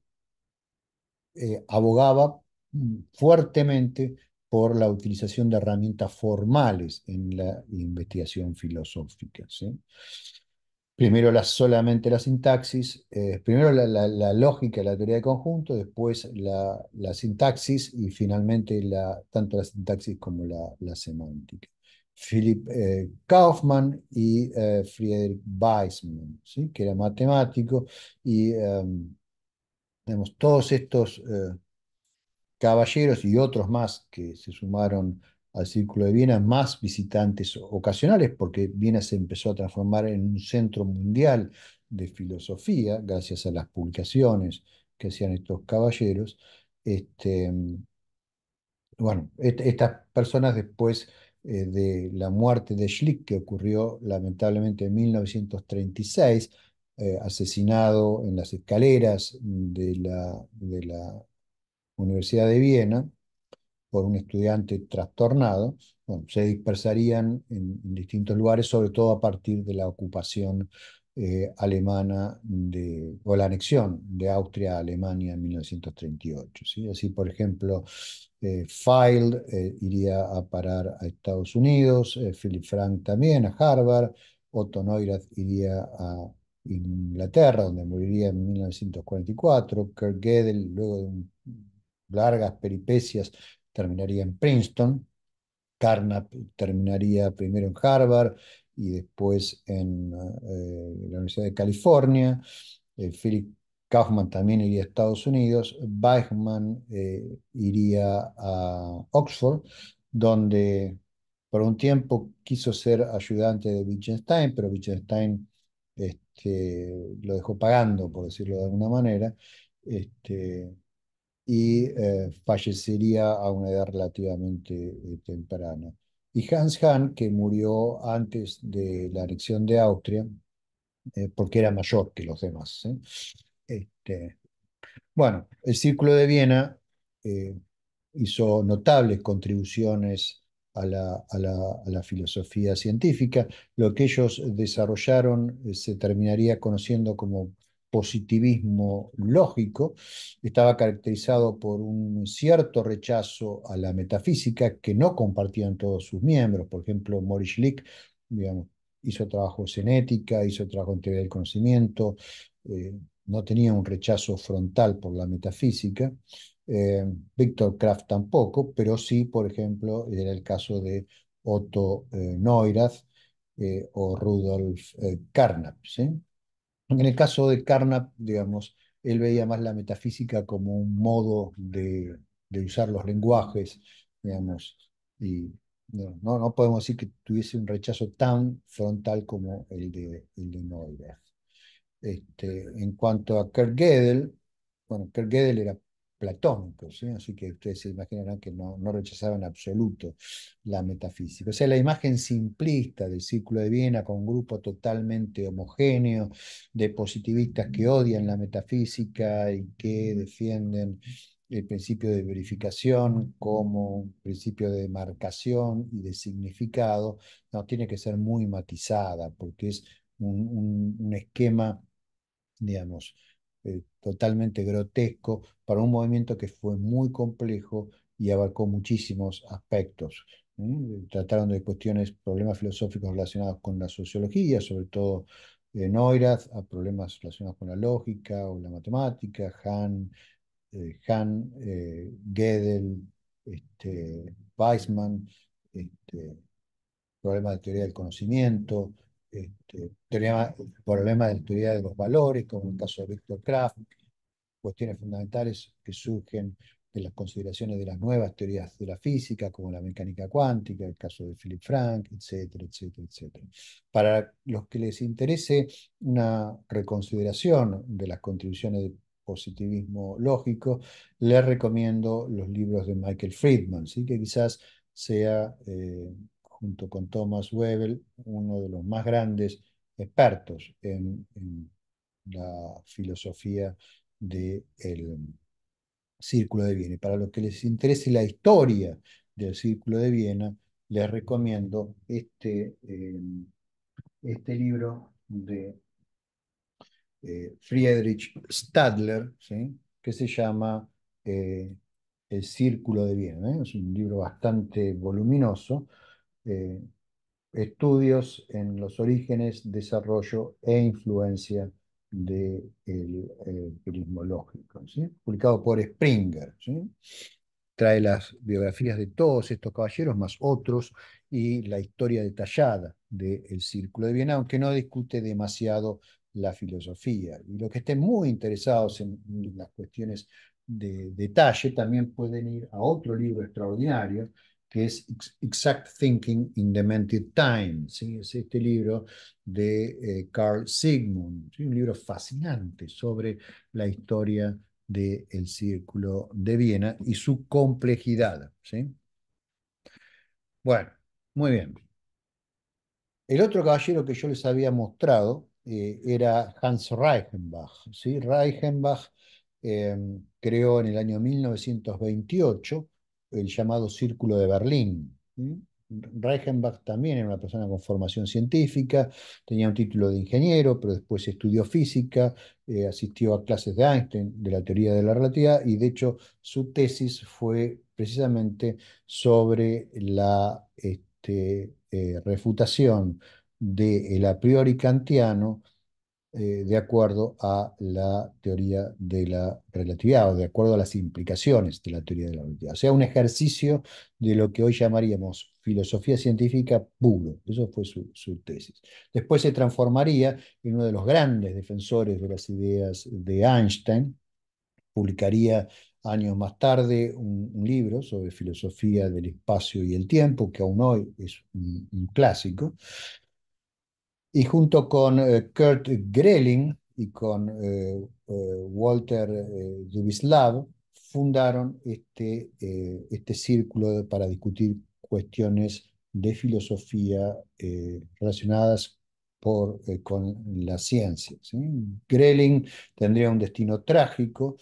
eh, abogaba mm, fuertemente por la utilización de herramientas formales en la investigación filosófica. Primero solamente la sintaxis, primero la, la, lógica, la teoría de conjunto, después la, sintaxis y finalmente tanto la sintaxis como la semántica. Philip eh, Kaufmann y eh, Friedrich Weismann, ¿sí? que era matemático, y em, tenemos todos estos eh, caballeros y otros más que se sumaron al Círculo de Viena, más visitantes ocasionales, porque Viena se empezó a transformar en un centro mundial de filosofía, gracias a las publicaciones que hacían estos caballeros. Este, bueno, estas personas después eh, de la muerte de Schlick, que ocurrió lamentablemente en 1936, eh, asesinado en las escaleras de la, de la Universidad de Viena por un estudiante trastornado, se dispersarían en distintos lugares, sobre todo a partir de la ocupación eh, alemana de, o la anexión de Austria a Alemania en 1938. Así, por ejemplo, eh, eh, iría a parar a Estados Unidos, eh, Philip Frank también a Harvard, Otto Neurath iría a Inglaterra, donde moriría en 1944, Kurt luego de largas peripecias, terminaría en Princeton, Carnap terminaría primero en Harvard, y después en eh, la Universidad de California. Eh, Philip Kaufman también iría a Estados Unidos. Weichmann eh, iría a Oxford, donde por un tiempo quiso ser ayudante de Wittgenstein, pero Wittgenstein este, lo dejó pagando, por decirlo de alguna manera. Este, y fallecería a una edad relativamente temprana. Y Hans Hahn, que murió antes de la elección de Austria, eh, porque era mayor que los demás. ¿eh? Este, bueno, el Círculo de Viena eh, hizo notables contribuciones a la, a, la, a la, filosofía científica. Lo que ellos desarrollaron se terminaría conociendo como positivismo lógico, estaba caracterizado por un cierto rechazo a la metafísica que no compartían todos sus miembros. Por ejemplo, Moritz Schlick, digamos, hizo trabajos en ética, hizo trabajo en teoría del conocimiento, eh, no tenía un rechazo frontal por la metafísica. Eh, Víctor Kraft tampoco, pero sí, por ejemplo, era el caso de Otto eh, eh, o Rudolf Carnap. En el caso de Carnap, digamos, él veía más la metafísica como un modo de, usar los lenguajes, digamos, y no, no, podemos decir que tuviese un rechazo tan frontal como el de, el Este, en cuanto a Kurt Gödel, bueno, Kurt Gödel era platónicos, ¿eh? así que ustedes se imaginarán que no, rechazaban en absoluto la metafísica. O sea, la imagen simplista del Círculo de Viena con un grupo totalmente homogéneo de positivistas que odian la metafísica y que defienden el principio de verificación como un principio de marcación y de significado, no, tiene que ser muy matizada porque es un, un esquema, digamos, eh, totalmente grotesco para un movimiento que fue muy complejo y abarcó muchísimos aspectos. Eh, trataron de cuestiones, problemas filosóficos relacionados con la sociología, sobre todo eh, a problemas relacionados con la lógica o la matemática, Han, Gedel, eh, Gödel, este, Weismann, este, problemas de teoría del conocimiento, este, el problema de la teoría de los valores, como en el caso de Víctor Kraft, cuestiones fundamentales que surgen de las consideraciones de las nuevas teorías de la física, como la mecánica cuántica, el caso de Philip Frank, etcétera, etcétera, etcétera. Para los que les interese una reconsideración de las contribuciones del positivismo lógico, les recomiendo los libros de Michael Friedman, ¿sí? que quizás sea eh, junto con Thomas Webel, uno de los más grandes expertos en, la filosofía del Círculo de Viena. para los que les interese la historia del Círculo de Viena, les recomiendo este, em, este libro de eh, Friedrich Stadler, que se llama eh, El Círculo de Viena. ¿eh? Es un libro bastante voluminoso eh, estudios en los orígenes, desarrollo e influencia del de lógico, publicado por Springer. Trae las biografías de todos estos caballeros, más otros, y la historia detallada del Círculo de Viena, aunque no discute demasiado la filosofía. Y los que estén muy interesados en las cuestiones de detalle también pueden ir a otro libro extraordinario que es Exact Thinking in Demented times Es este libro de eh, Carl Sigmund, un libro fascinante sobre la historia del Círculo de Viena y su complejidad. ¿sí? Bueno, muy bien. El otro caballero que yo les había mostrado eh, era Hans Reichenbach. ¿sí? Reichenbach eh, creó en el año 1928 el llamado Círculo de Berlín. Reichenbach también era una persona con formación científica, tenía un título de ingeniero, pero después estudió física, eh, asistió a clases de Einstein, de la teoría de la relatividad, y de hecho su tesis fue precisamente sobre la este, eh, refutación del de a priori kantiano eh, de acuerdo a la teoría de la relatividad o de acuerdo a las implicaciones de la teoría de la relatividad. O sea, un ejercicio de lo que hoy llamaríamos filosofía científica puro. Eso fue su, tesis. Después se transformaría en uno de los grandes defensores de las ideas de Einstein. Publicaría años más tarde un, libro sobre filosofía del espacio y el tiempo, que aún hoy es un clásico, y junto con eh, Kurt Grelling y con eh, eh, Walter Dubislav fundaron este, este círculo para discutir cuestiones de filosofía relacionadas con la ciencia. Greling Grelling tendría un destino trágico,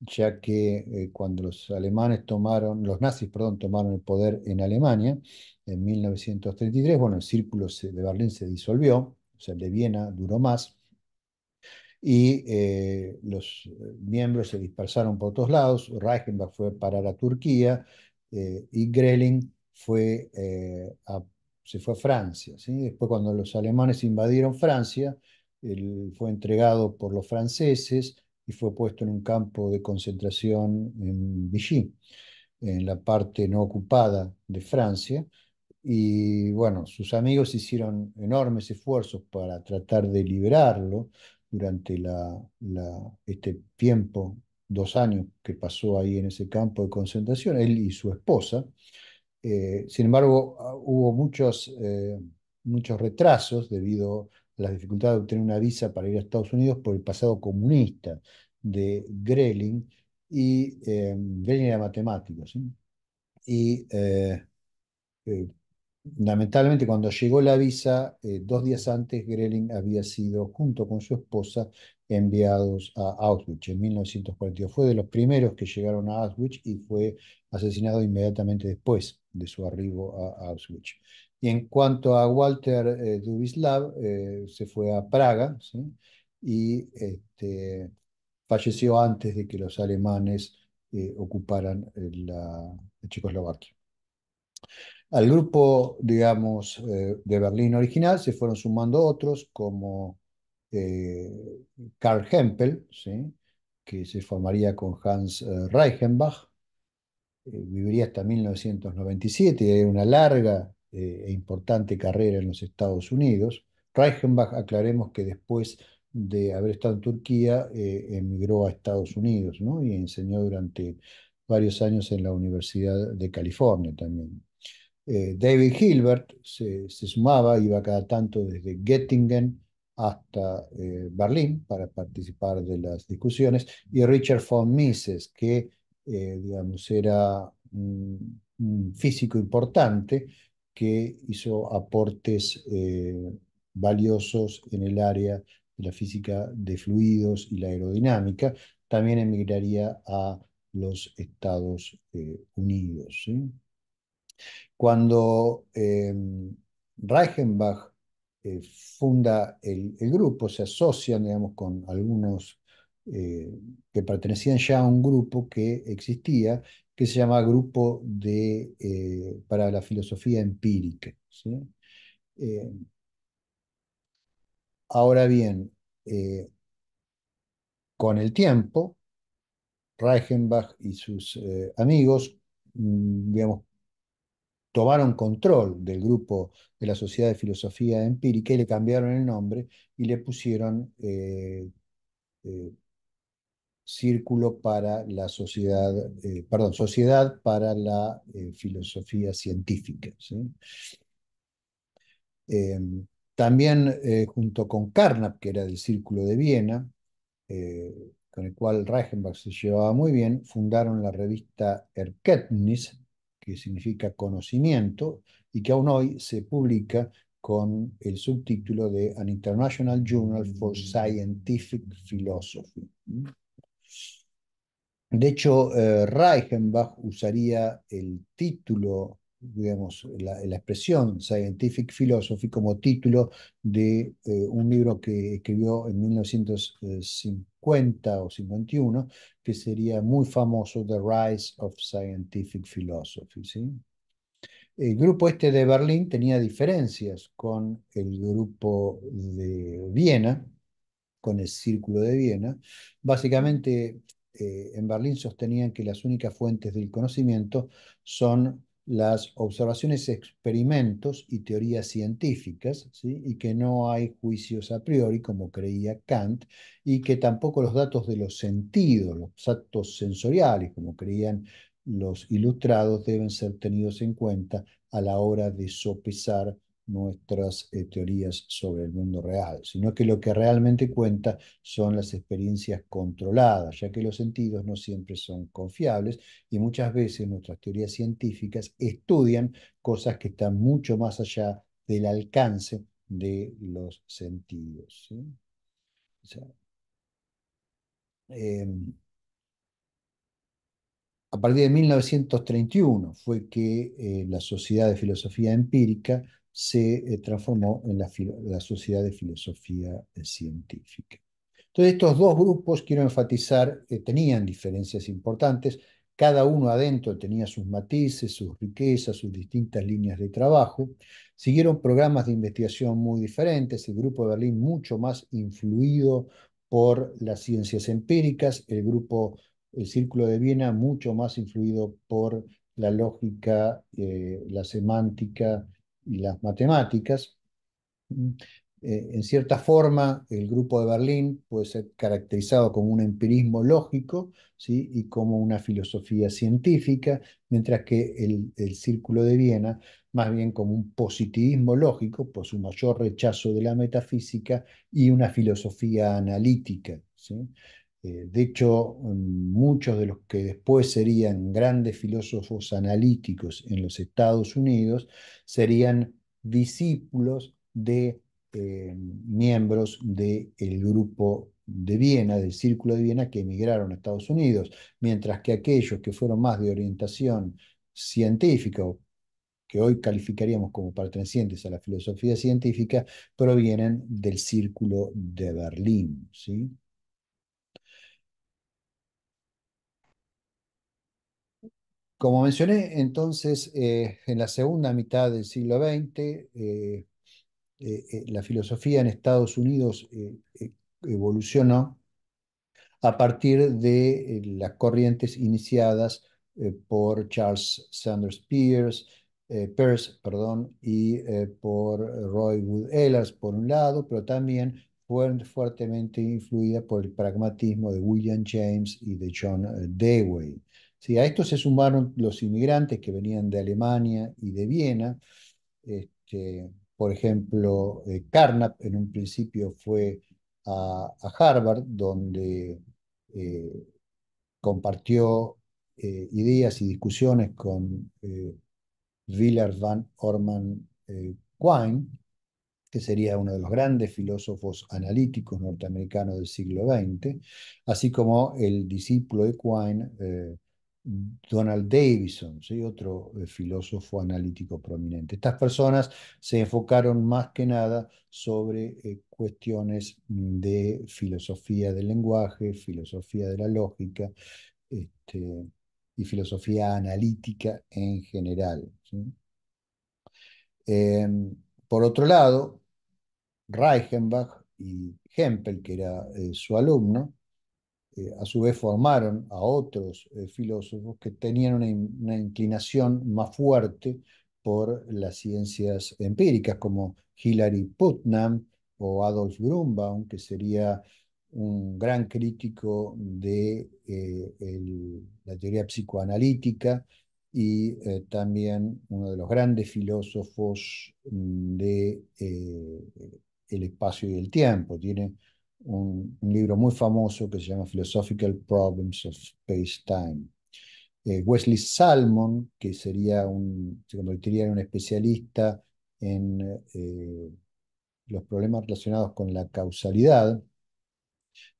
ya que cuando los alemanes tomaron, los nazis, perdón, tomaron el poder en Alemania en 1933, bueno, el círculo de Berlín se disolvió o sea, el de Viena duró más, y eh, los eh, miembros se dispersaron por otros lados, Reichenbach fue para la Turquía eh, y Greling fue a, se fue a Francia. Después cuando los alemanes invadieron Francia, él fue entregado por los franceses y fue puesto en un campo de concentración en Vichy, en la parte no ocupada de Francia, y bueno, sus amigos hicieron enormes esfuerzos para tratar de liberarlo durante la, este tiempo, dos años que pasó ahí en ese campo de concentración, él y su esposa. Eh, sin embargo, ah, hubo muchos, eh, muchos retrasos debido a las dificultades de obtener una visa para ir a Estados Unidos por el pasado comunista de Greling, y eh, era matemático, ¿sí? y eh, Lamentablemente, cuando llegó la visa, eh, dos días antes, Greling había sido, junto con su esposa, enviados a Auschwitz en 1942. Fue de los primeros que llegaron a Auschwitz y fue asesinado inmediatamente después de su arribo a Auschwitz. Y en cuanto a Walter eh, Dubislav, eh, se fue a Praga y este, falleció antes de que los alemanes ocuparan la Checoslovaquia. Al grupo, digamos, eh, de Berlín original se fueron sumando otros como eh, Karl Hempel, que se formaría con Hans eh, Reichenbach, viviría hasta 1997, y hay una larga e importante carrera en los Estados Unidos. Reichenbach, aclaremos que después de haber estado en Turquía, emigró a Estados Unidos ¿no? y enseñó durante varios años en la Universidad de California también. Eh, David Hilbert se, sumaba, iba cada tanto desde Göttingen hasta eh, Berlín para participar de las discusiones, y Richard von Mises, que eh, digamos, era un, físico importante que hizo aportes valiosos en el área de la física de fluidos y la aerodinámica, también emigraría a los Estados Unidos. Cuando em, Reichenbach eh, funda el, grupo, se asocian, digamos, con algunos eh, que pertenecían ya a un grupo que existía, que se llama Grupo de, eh, para la Filosofía Empírica. Em, ahora bien, con el tiempo, Reichenbach y sus amigos, mm, digamos, tomaron control del grupo de la Sociedad de Filosofía Empírica y le cambiaron el nombre y le pusieron eh, eh, Círculo para la Sociedad, eh, perdón, Sociedad para la Filosofía Científica. Em, también junto con Carnap, que era del Círculo de Viena, con el cual Reichenbach se llevaba muy bien, fundaron la revista Erkenntnis, que significa conocimiento, y que aún hoy se publica con el subtítulo de An International Journal for mm. Scientific Philosophy. De hecho, eh, Reichenbach usaría el título digamos, la, expresión Scientific Philosophy como título de eh, un libro que escribió en 1950 o 51, que sería muy famoso, The Rise of Scientific Philosophy. El grupo este de Berlín tenía diferencias con el grupo de Viena, con el Círculo de Viena. Básicamente, eh, en Berlín sostenían que las únicas fuentes del conocimiento son las observaciones, experimentos y teorías científicas, ¿sí? y que no hay juicios a priori, como creía Kant, y que tampoco los datos de los sentidos, los actos sensoriales, como creían los ilustrados, deben ser tenidos en cuenta a la hora de sopesar nuestras eh, teorías sobre el mundo real, sino que lo que realmente cuenta son las experiencias controladas, ya que los sentidos no siempre son confiables y muchas veces nuestras teorías científicas estudian cosas que están mucho más allá del alcance de los sentidos. Em, a partir de 1931 fue que eh, la Sociedad de Filosofía Empírica se eh, transformó en la, Sociedad de Filosofía eh, Científica. Entonces, estos dos grupos, quiero enfatizar, eh, tenían diferencias importantes, cada uno adentro tenía sus matices, sus riquezas, sus distintas líneas de trabajo, siguieron programas de investigación muy diferentes, el Grupo de Berlín mucho más influido por las ciencias empíricas, el grupo, el Círculo de Viena mucho más influido por la lógica, la semántica y las matemáticas. Mm, eh, en cierta forma, el grupo de Berlín puede ser caracterizado como un empirismo lógico ¿sí? y como una filosofía científica, mientras que el, círculo de Viena más bien como un positivismo lógico por su mayor rechazo de la metafísica y una filosofía analítica. ¿sí? Eh, de hecho, mm, muchos de los que después serían grandes filósofos analíticos en los Estados Unidos serían discípulos de eh, miembros del grupo de Viena, del Círculo de Viena, que emigraron a Estados Unidos, mientras que aquellos que fueron más de orientación científica que hoy calificaríamos como pertenecientes a la filosofía científica, provienen del Círculo de Berlín. ¿sí? Como mencioné, entonces, eh, en la segunda mitad del siglo XX, eh, eh, la filosofía en Estados Unidos evolucionó a partir de las corrientes iniciadas por Charles Sanders Peirce, y por Roy Wood Ellers, por un lado, pero también fueron fuertemente influida por el pragmatismo de William James y de John Dewey a esto se sumaron los inmigrantes que venían de Alemania y de Viena. Este, por ejemplo, Carnap eh, en un principio fue a, Harvard, donde eh, compartió eh, ideas y discusiones con Willard van Orman Quine, que sería uno de los grandes filósofos analíticos norteamericanos del siglo XX, así como el discípulo de Quine, Donald Davison, otro eh, filósofo analítico prominente. Estas personas se enfocaron más que nada sobre eh, cuestiones mm, de filosofía del lenguaje, filosofía de la lógica este, y filosofía analítica en general. Em, por otro lado, Reichenbach y Hempel, que era eh, su alumno, eh, a su vez formaron a otros eh, filósofos que tenían una, inclinación más fuerte por las ciencias empíricas, como Hilary Putnam o Adolf Grumbaum, que sería un gran crítico de eh, la teoría psicoanalítica y también uno de los grandes filósofos del de, el espacio y el tiempo un, libro muy famoso que se llama Philosophical Problems of Space-Time. Eh, Wesley Salmon, que sería un, se convertiría en un especialista en eh, los problemas relacionados con la causalidad.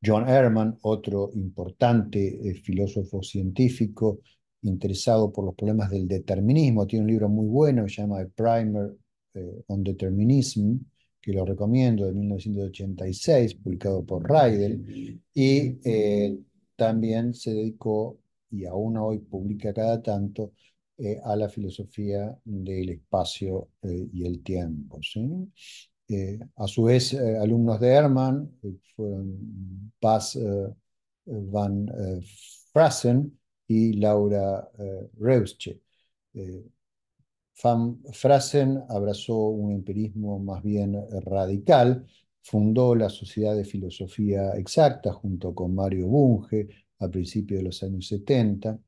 John Ehrman, otro importante eh, filósofo científico interesado por los problemas del determinismo, tiene un libro muy bueno que se llama The Primer on Determinism que lo recomiendo, de 1986, publicado por Reidel, y eh, también se dedicó, y aún hoy publica cada tanto, eh, a la filosofía del espacio eh, y el tiempo. a su vez, alumnos de Hermann fueron Bas van Frassen y Laura Reusche, Frasen abrazó un empirismo más bien radical, fundó la Sociedad de Filosofía Exacta junto con Mario Bunge a principios de los años 70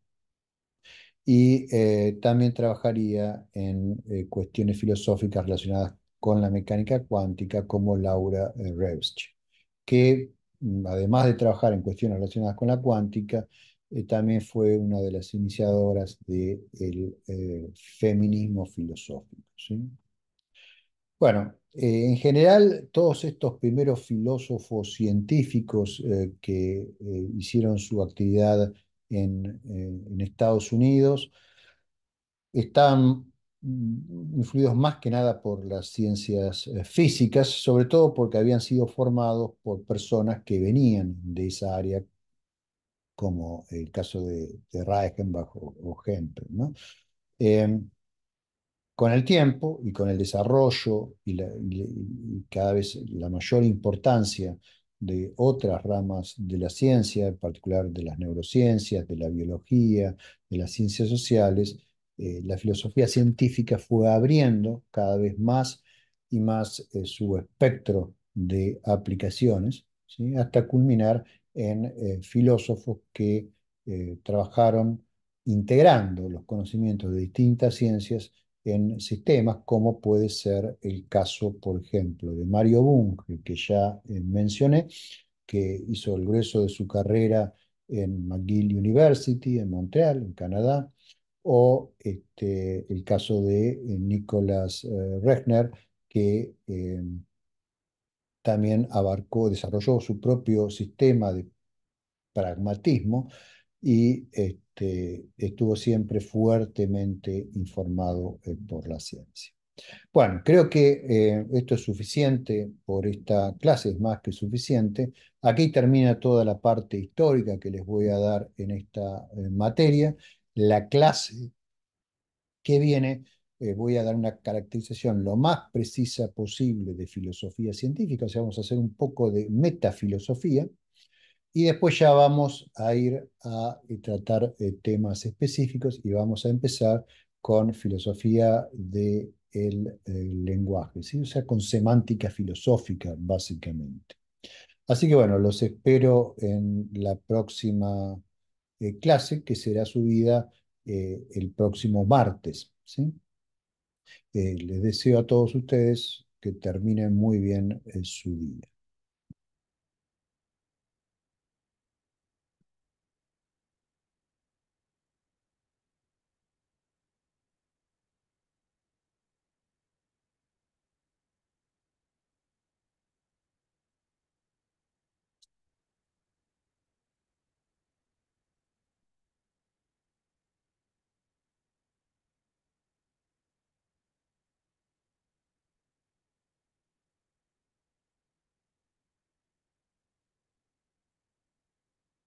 y eh, también trabajaría en eh, cuestiones filosóficas relacionadas con la mecánica cuántica como Laura eh, Revsch, que mm, además de trabajar en cuestiones relacionadas con la cuántica, eh, también fue una de las iniciadoras del eh, feminismo filosófico. Bueno, eh, en general, todos estos primeros filósofos científicos que hicieron su actividad en, Estados Unidos están influidos más que nada por las ciencias físicas, sobre todo porque habían sido formados por personas que venían de esa área como el caso de, Reichenbach o, Hempel. Eh, con el tiempo y con el desarrollo y, cada vez la mayor importancia de otras ramas de la ciencia, en particular de las neurociencias, de la biología, de las ciencias sociales, eh, la filosofía científica fue abriendo cada vez más y más eh, su espectro de aplicaciones, hasta culminar en eh, filósofos que eh, trabajaron integrando los conocimientos de distintas ciencias en sistemas, como puede ser el caso, por ejemplo, de Mario Bunge, que ya eh, mencioné, que hizo el grueso de su carrera en McGill University, en Montreal, en Canadá, o este, el caso de Nicolas Rechner, que em, también abarcó, desarrolló su propio sistema de pragmatismo y este, estuvo siempre fuertemente informado eh, por la ciencia. Bueno, creo que eh, esto es suficiente por esta clase, es más que suficiente. Aquí termina toda la parte histórica que les voy a dar en esta eh, materia. La clase que viene eh, voy a dar una caracterización lo más precisa posible de filosofía científica, o sea, vamos a hacer un poco de metafilosofía, y después ya vamos a ir a eh, tratar eh, temas específicos y vamos a empezar con filosofía del de el lenguaje, ¿sí? o sea, con semántica filosófica, básicamente. Así que bueno, los espero en la próxima clase que será subida el próximo martes. ¿sí? Eh, les deseo a todos ustedes que terminen muy bien eh, su día.